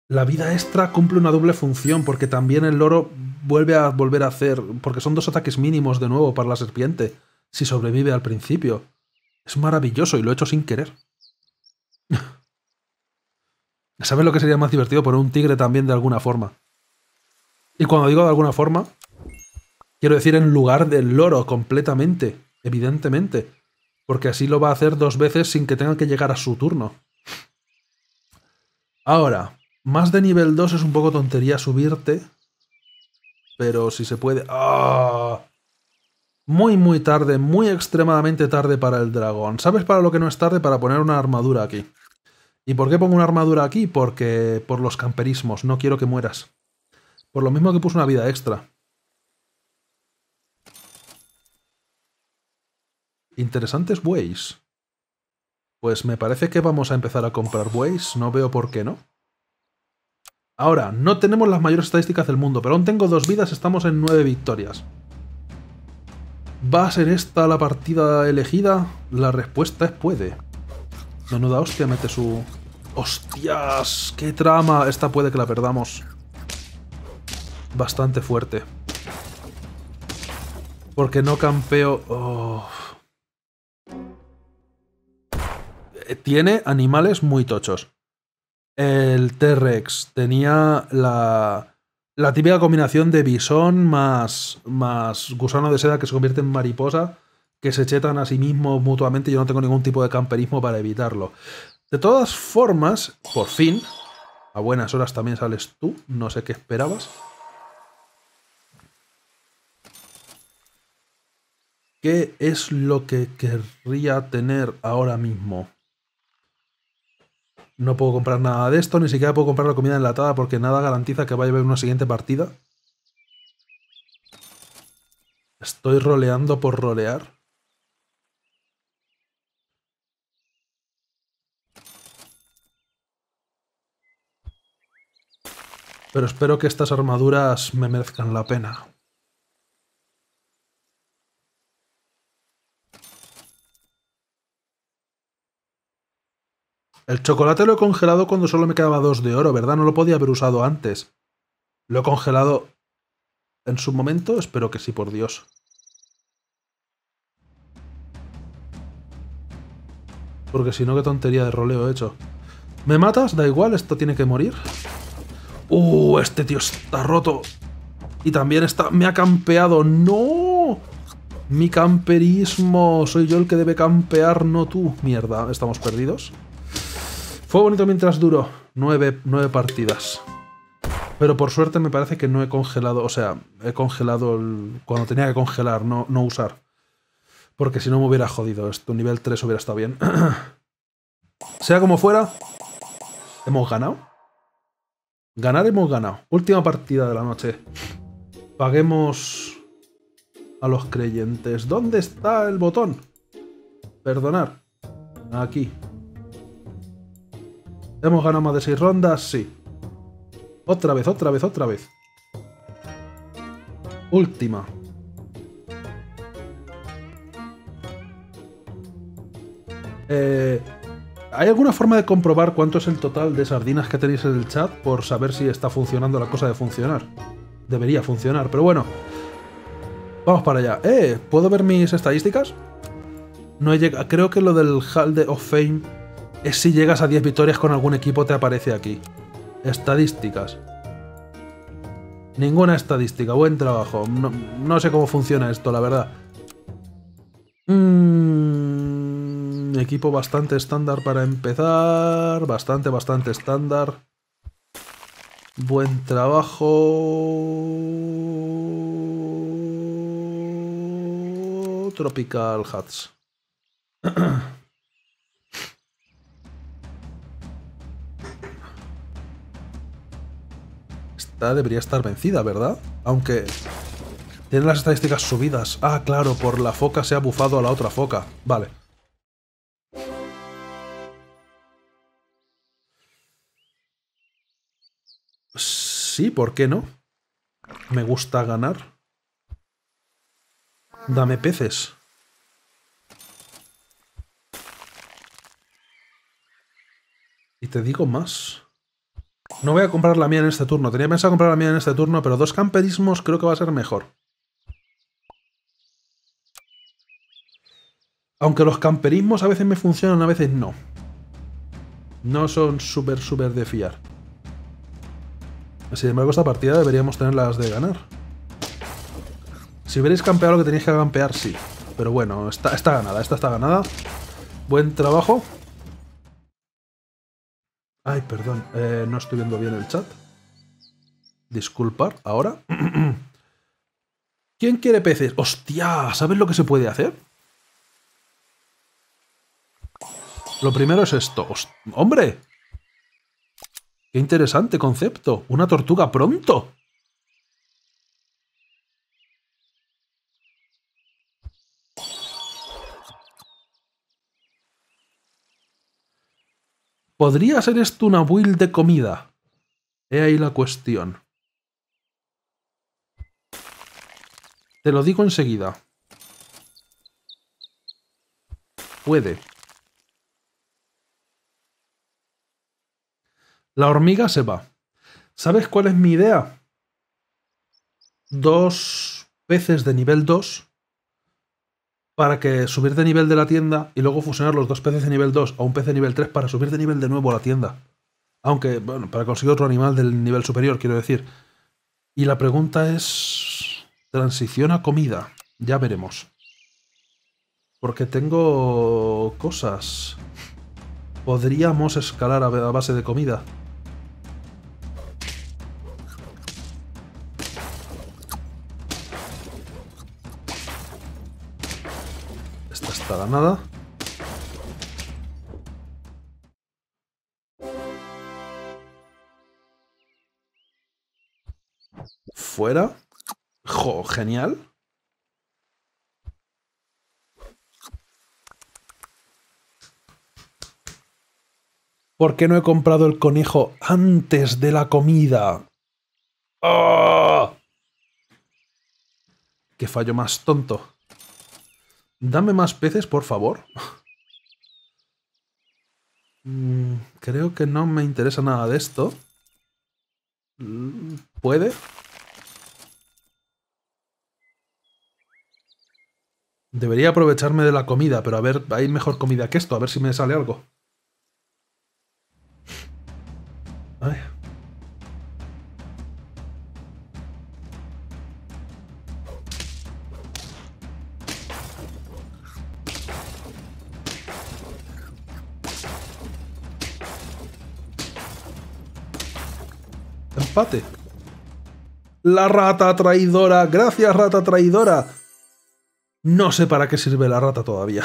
La vida extra cumple una doble función porque también el loro vuelve a volver a hacer... Porque son dos ataques mínimos de nuevo para la serpiente, si sobrevive al principio. Es maravilloso y lo he hecho sin querer. ¿Sabes lo que sería más divertido? Poner un tigre también de alguna forma. Y cuando digo de alguna forma, quiero decir en lugar del loro completamente. Evidentemente. Porque así lo va a hacer dos veces sin que tenga que llegar a su turno. Ahora, más de nivel 2 es un poco tontería subirte. Pero si se puede... ¡ah! Muy, muy tarde, muy extremadamente tarde para el dragón. ¿Sabes para lo que no es tarde? Para poner una armadura aquí. ¿Y por qué pongo una armadura aquí? Porque por los camperismos, no quiero que mueras. Por lo mismo que puse una vida extra. Interesantes bueyes. Pues me parece que vamos a empezar a comprar bueyes, no veo por qué no. Ahora, no tenemos las mayores estadísticas del mundo, pero aún tengo dos vidas, estamos en nueve victorias. ¿Va a ser esta la partida elegida? La respuesta es puede. Menuda hostia mete su... ¡Hostias! ¡Qué trama! Esta puede que la perdamos. Bastante fuerte. Porque no campeo... Oh. Eh, tiene animales muy tochos. El T-Rex tenía la, típica combinación de bisón más, más gusano de seda que se convierte en mariposa, que se chetan a sí mismos mutuamente. Yo no tengo ningún tipo de camperismo para evitarlo. De todas formas, por fin, a buenas horas también sales tú, no sé qué esperabas. ¿Qué es lo que querría tener ahora mismo? no puedo comprar nada de esto, ni siquiera puedo comprar la comida enlatada porque nada garantiza que vaya a haber una siguiente partida. Estoy roleando por rolear. Pero espero que estas armaduras me merezcan la pena. El chocolate lo he congelado cuando solo me quedaba dos de oro, ¿verdad? No lo podía haber usado antes. Lo he congelado en su momento, espero que sí, por Dios. Porque si no, qué tontería de roleo he hecho. ¿Me matas? Da igual, esto tiene que morir. ¡Uh! Este tío está roto. Y también está... ¡Me ha campeado! ¡No! Mi camperismo. Soy yo el que debe campear, no tú. Mierda, estamos perdidos. Fue bonito mientras duró. Nueve, partidas. Pero por suerte me parece que no he congelado, o sea, he congelado cuando tenía que congelar, no, no usar. Porque si no me hubiera jodido esto, nivel 3 hubiera estado bien. sea como fuera, hemos ganado. Ganar hemos ganado. Última partida de la noche. Paguemos a los creyentes. ¿Dónde está el botón? Perdonar. Aquí. ¿Hemos ganado más de 6 rondas? Sí. Otra vez, otra vez, otra vez. Última. Eh, ¿Hay alguna forma de comprobar cuánto es el total de sardinas que tenéis en el chat por saber si está funcionando la cosa de funcionar? Debería funcionar, pero bueno. Vamos para allá. Eh, ¿puedo ver mis estadísticas? No he Creo que lo del Hall of Fame es si llegas a 10 victorias con algún equipo te aparece aquí. Estadísticas. Ninguna estadística, buen trabajo. No, sé cómo funciona esto, la verdad. Mm, equipo bastante estándar para empezar. Bastante, bastante estándar. Buen trabajo. Tropical Hats. debería estar vencida, ¿verdad? Aunque... Tiene las estadísticas subidas. Ah, claro, por la foca se ha bufado a la otra foca. Vale. Sí, ¿por qué no? Me gusta ganar. Dame peces. Y te digo más. No voy a comprar la mía en este turno. Tenía pensado comprar la mía en este turno, pero dos camperismos creo que va a ser mejor. Aunque los camperismos a veces me funcionan, a veces no. No son súper, súper de fiar. Sin embargo, esta partida deberíamos tenerlas de ganar. Si hubierais campeado lo que tenéis que campear, sí. Pero bueno, está, está ganada, esta está ganada. Buen trabajo. Ay, perdón, eh, no estoy viendo bien el chat. Disculpar, ahora. ¿Quién quiere peces? ¡Hostia! ¿Sabes lo que se puede hacer? Lo primero es esto. ¡Hombre! ¡Qué interesante concepto! ¡Una tortuga pronto! ¿Podría ser esto una build de comida? He ahí la cuestión. Te lo digo enseguida. Puede. La hormiga se va. ¿Sabes cuál es mi idea? Dos peces de nivel 2 para que subir de nivel de la tienda y luego fusionar los dos peces de nivel 2 a un pez de nivel 3 para subir de nivel de nuevo a la tienda. Aunque, bueno, para conseguir otro animal del nivel superior, quiero decir. Y la pregunta es... Transición a comida. Ya veremos. Porque tengo cosas. Podríamos escalar a base de comida. nada. Fuera. Jo, genial. ¿Por qué no he comprado el conejo antes de la comida? ¡Oh! ¡Qué fallo más tonto! Dame más peces, por favor. Mm, creo que no me interesa nada de esto. Mm, ¿Puede? Debería aprovecharme de la comida, pero a ver, hay mejor comida que esto, a ver si me sale algo. Pate. La rata traidora, gracias rata traidora. No sé para qué sirve la rata todavía.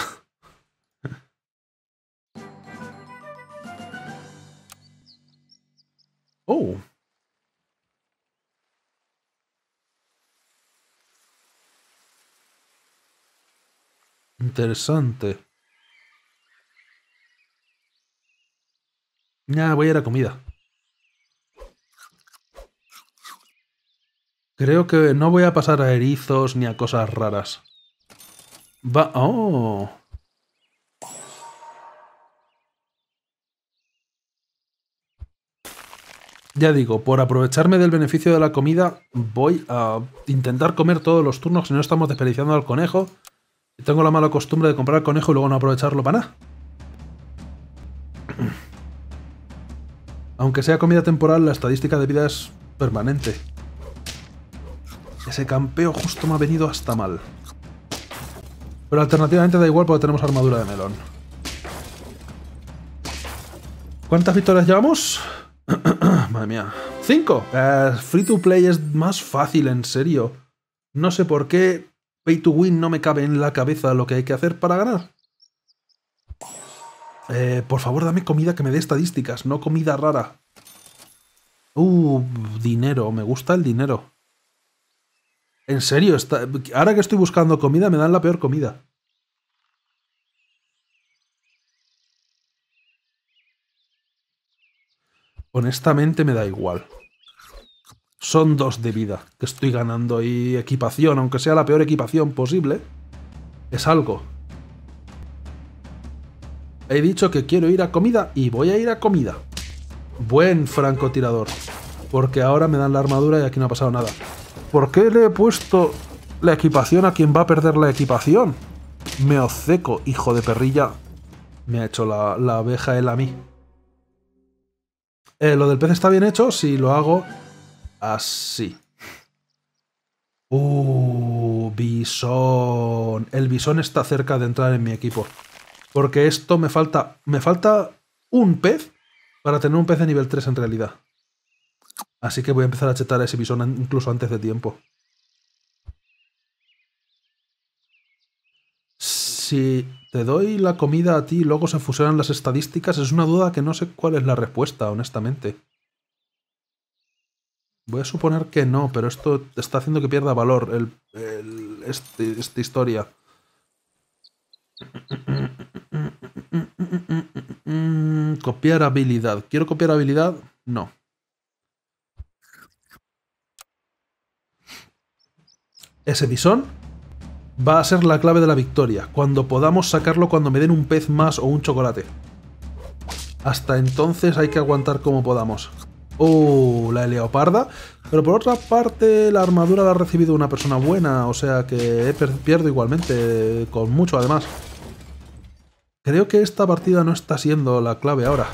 Oh. Interesante. Ah, voy a ir a comida. Creo que no voy a pasar a erizos ni a cosas raras. Va... ¡Oh! Ya digo, por aprovecharme del beneficio de la comida, voy a intentar comer todos los turnos si no estamos desperdiciando al conejo. Tengo la mala costumbre de comprar conejo y luego no aprovecharlo para nada. Aunque sea comida temporal, la estadística de vida es permanente. Ese campeo justo me ha venido hasta mal. Pero alternativamente da igual porque tenemos armadura de melón. ¿Cuántas victorias llevamos? Madre mía. ¡Cinco! Eh, free to play es más fácil, en serio. No sé por qué pay to win no me cabe en la cabeza lo que hay que hacer para ganar. Eh, por favor, dame comida que me dé estadísticas, no comida rara. Uh, dinero. Me gusta el dinero. En serio, ahora que estoy buscando comida me dan la peor comida. Honestamente me da igual. Son dos de vida que estoy ganando y equipación, aunque sea la peor equipación posible, es algo. He dicho que quiero ir a comida y voy a ir a comida. Buen francotirador, porque ahora me dan la armadura y aquí no ha pasado nada. ¿Por qué le he puesto la equipación a quien va a perder la equipación? Me obceco, hijo de perrilla. Me ha hecho la, abeja él a mí. Eh, lo del pez está bien hecho si lo hago así. Uh, bisón. El bisón está cerca de entrar en mi equipo. Porque esto me falta... Me falta un pez para tener un pez de nivel 3 en realidad. Así que voy a empezar a chetar ese visón, incluso antes de tiempo. Si te doy la comida a ti y luego se fusionan las estadísticas, es una duda que no sé cuál es la respuesta, honestamente. Voy a suponer que no, pero esto está haciendo que pierda valor el, este, esta historia. Copiar habilidad. ¿Quiero copiar habilidad? No. Ese bisón va a ser la clave de la victoria, cuando podamos sacarlo cuando me den un pez más o un chocolate. Hasta entonces hay que aguantar como podamos. ¡Oh! La leoparda. Pero por otra parte, la armadura la ha recibido una persona buena, o sea que pierdo igualmente, con mucho además. Creo que esta partida no está siendo la clave ahora.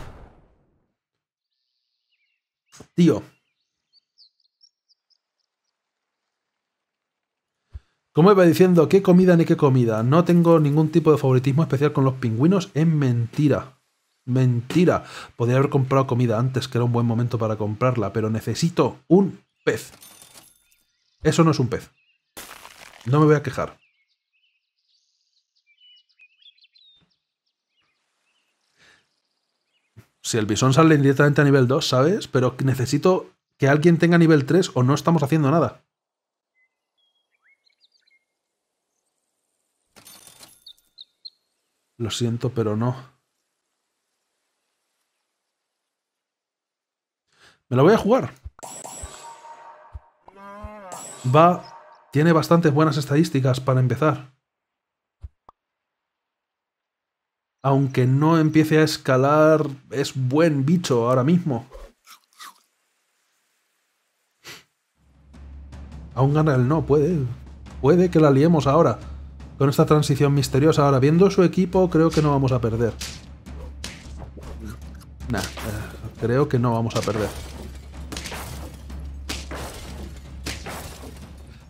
Tío, Como iba diciendo, qué comida ni qué comida. No tengo ningún tipo de favoritismo especial con los pingüinos. Es mentira. Mentira. Podría haber comprado comida antes, que era un buen momento para comprarla, pero necesito un pez. Eso no es un pez. No me voy a quejar. Si el bisón sale directamente a nivel 2, ¿sabes? Pero necesito que alguien tenga nivel 3 o no estamos haciendo nada. Lo siento, pero no. Me la voy a jugar. Va... Tiene bastantes buenas estadísticas para empezar. Aunque no empiece a escalar, es buen bicho ahora mismo. Aún gana el no, puede. Puede que la liemos ahora con esta transición misteriosa. Ahora, viendo su equipo, creo que no vamos a perder. Nah, eh, creo que no vamos a perder.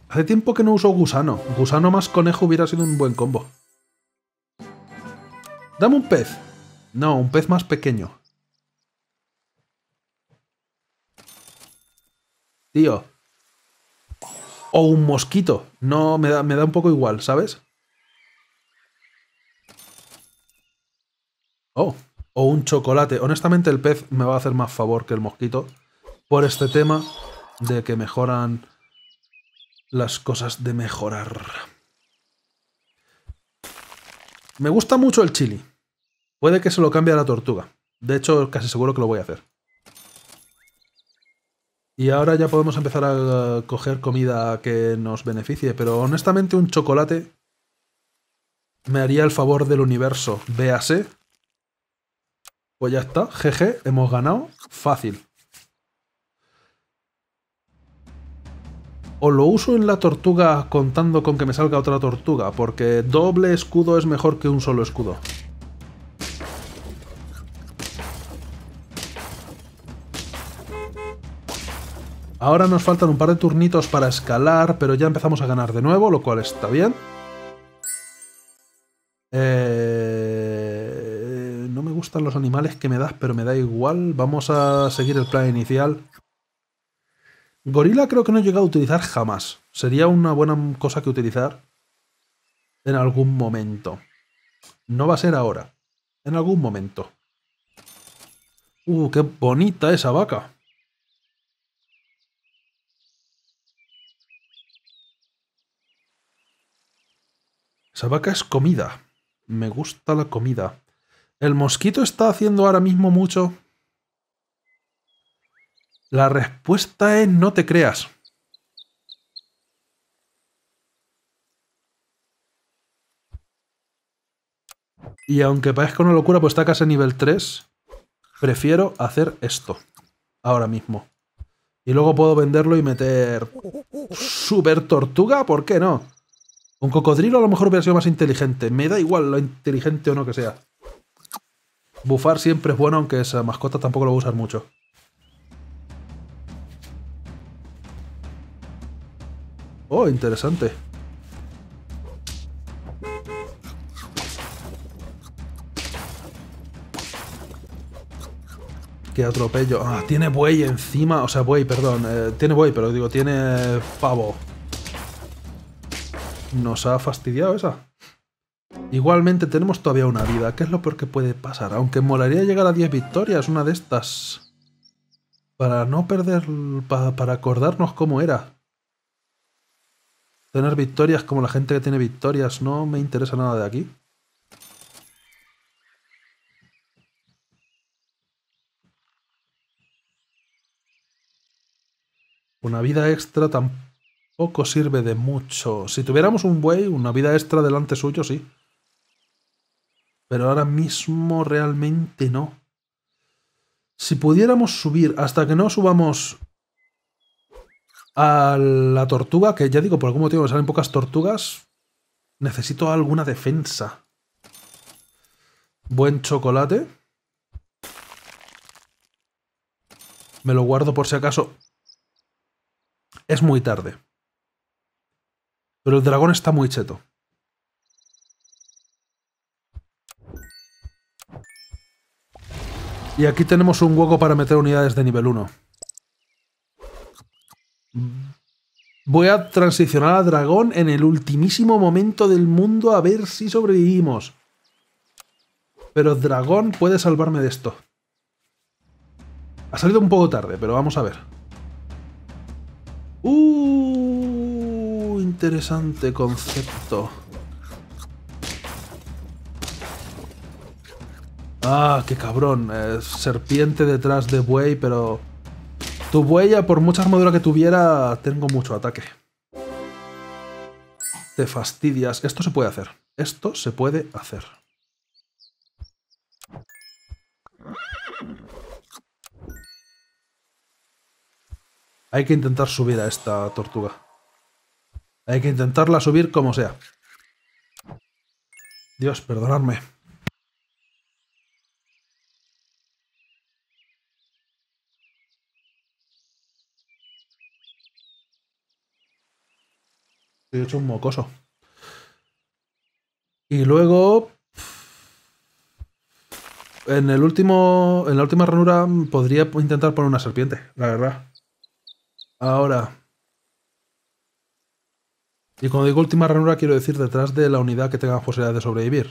Hace tiempo que no uso gusano. Gusano más conejo hubiera sido un buen combo. Dame un pez. No, un pez más pequeño. Tío. O un mosquito. No, me da, me da un poco igual, ¿sabes? Oh, o un chocolate. Honestamente, el pez me va a hacer más favor que el mosquito por este tema de que mejoran las cosas de mejorar. Me gusta mucho el chili. Puede que se lo cambie a la tortuga. De hecho, casi seguro que lo voy a hacer. Y ahora ya podemos empezar a eh, coger comida que nos beneficie, pero honestamente un chocolate me haría el favor del universo. Véase pues ya está, GG, hemos ganado. Fácil. o lo uso en la tortuga contando con que me salga otra tortuga, porque doble escudo es mejor que un solo escudo. Ahora nos faltan un par de turnitos para escalar, pero ya empezamos a ganar de nuevo, lo cual está bien. Eh gustan los animales que me das, pero me da igual. Vamos a seguir el plan inicial. Gorila creo que no he llegado a utilizar jamás. Sería una buena cosa que utilizar en algún momento. No va a ser ahora. En algún momento. ¡Uh, qué bonita esa vaca! Esa vaca es comida. Me gusta la comida. ¿El mosquito está haciendo ahora mismo mucho? La respuesta es no te creas. Y aunque parezca una locura, pues está casi nivel 3. Prefiero hacer esto. Ahora mismo. Y luego puedo venderlo y meter... Super tortuga, ¿por qué no? Un cocodrilo a lo mejor hubiera sido más inteligente. Me da igual lo inteligente o no que sea. Bufar siempre es bueno, aunque esa mascota tampoco lo va a usar mucho. Oh, interesante. Qué atropello. Ah, tiene buey encima. O sea, buey, perdón. Eh, tiene buey, pero digo, tiene pavo. Nos ha fastidiado esa. Igualmente tenemos todavía una vida, ¿Qué es lo peor que puede pasar, aunque molaría llegar a 10 victorias, una de estas. Para no perder... para, para acordarnos cómo era. Tener victorias como la gente que tiene victorias, no me interesa nada de aquí. Una vida extra tampoco sirve de mucho. Si tuviéramos un buey, una vida extra delante suyo, sí pero ahora mismo realmente no. Si pudiéramos subir hasta que no subamos a la tortuga, que ya digo, por algún motivo me salen pocas tortugas, necesito alguna defensa. Buen chocolate. Me lo guardo por si acaso. Es muy tarde. Pero el dragón está muy cheto. Y aquí tenemos un hueco para meter unidades de nivel 1. Voy a transicionar a dragón en el ultimísimo momento del mundo a ver si sobrevivimos. Pero dragón puede salvarme de esto. Ha salido un poco tarde, pero vamos a ver. Uh, interesante concepto. Ah, qué cabrón. Eh, serpiente detrás de buey, pero... Tu buey, por mucha armadura que tuviera, tengo mucho ataque. Te fastidias. Esto se puede hacer. Esto se puede hacer. Hay que intentar subir a esta tortuga. Hay que intentarla subir como sea. Dios, perdonadme. Estoy hecho un mocoso. Y luego. En el último. En la última ranura podría intentar poner una serpiente, la verdad. Ahora. Y cuando digo última ranura quiero decir detrás de la unidad que tenga posibilidad de sobrevivir.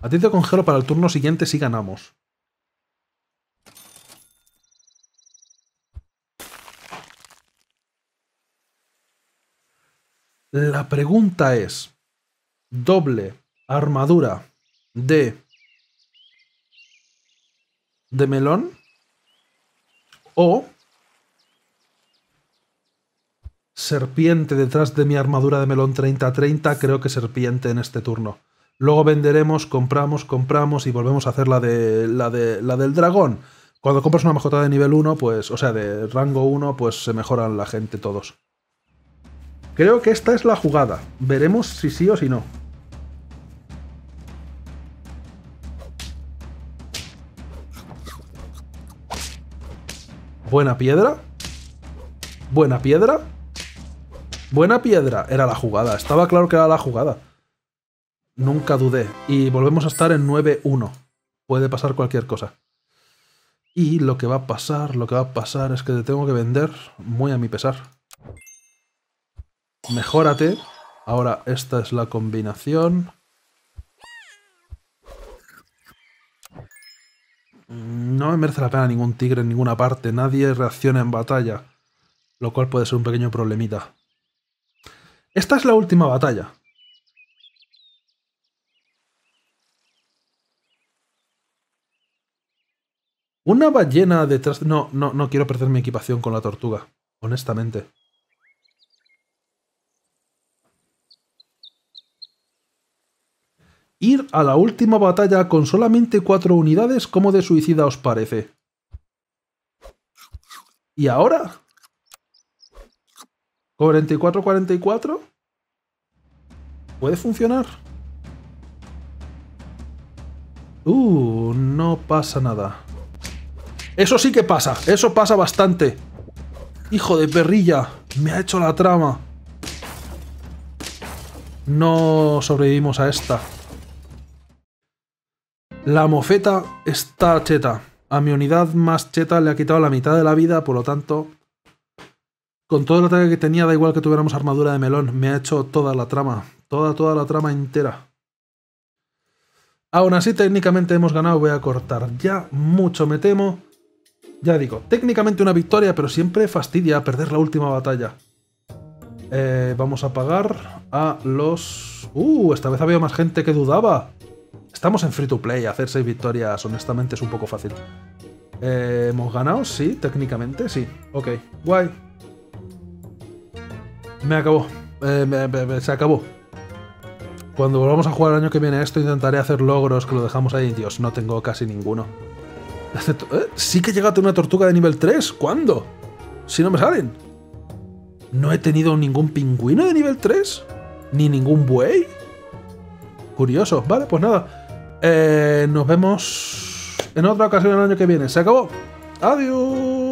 A ti te congelo para el turno siguiente si ganamos. La pregunta es, doble armadura de... de melón o serpiente detrás de mi armadura de melón 30-30, creo que serpiente en este turno. Luego venderemos, compramos, compramos y volvemos a hacer la, de, la, de, la del dragón. Cuando compras una mejorada de nivel 1, pues, o sea, de rango 1, pues se mejoran la gente todos. Creo que esta es la jugada. Veremos si sí o si no. Buena piedra. Buena piedra. Buena piedra. Era la jugada. Estaba claro que era la jugada. Nunca dudé. Y volvemos a estar en 9-1. Puede pasar cualquier cosa. Y lo que va a pasar, lo que va a pasar es que te tengo que vender muy a mi pesar. Mejórate. Ahora esta es la combinación. No me merece la pena ningún tigre en ninguna parte. Nadie reacciona en batalla. Lo cual puede ser un pequeño problemita. Esta es la última batalla. Una ballena detrás... No, no, no quiero perder mi equipación con la tortuga. Honestamente. ir a la última batalla con solamente cuatro unidades, como de suicida os parece? ¿Y ahora? ¿44-44? ¿Puede funcionar? Uh, no pasa nada. Eso sí que pasa, eso pasa bastante. Hijo de perrilla, me ha hecho la trama. No sobrevivimos a esta. La mofeta está cheta. A mi unidad más cheta le ha quitado la mitad de la vida, por lo tanto... Con todo el ataque que tenía, da igual que tuviéramos armadura de melón, me ha hecho toda la trama. Toda, toda la trama entera. Aún así, técnicamente hemos ganado, voy a cortar ya, mucho me temo. Ya digo, técnicamente una victoria, pero siempre fastidia perder la última batalla. Eh, vamos a pagar a los... ¡Uh! Esta vez había más gente que dudaba. Estamos en free to play, hacer seis victorias honestamente es un poco fácil. Eh, ¿Hemos ganado? Sí, técnicamente sí. Ok, guay. Me acabó. Eh, se acabó. Cuando volvamos a jugar el año que viene esto intentaré hacer logros que lo dejamos ahí. Dios, no tengo casi ninguno. ¿Eh? Sí que he llegado a tener una tortuga de nivel 3. ¿Cuándo? Si no me salen. ¿No he tenido ningún pingüino de nivel 3? ¿Ni ningún buey? Curioso. Vale, pues nada. Eh, nos vemos en otra ocasión el año que viene. Se acabó. Adiós.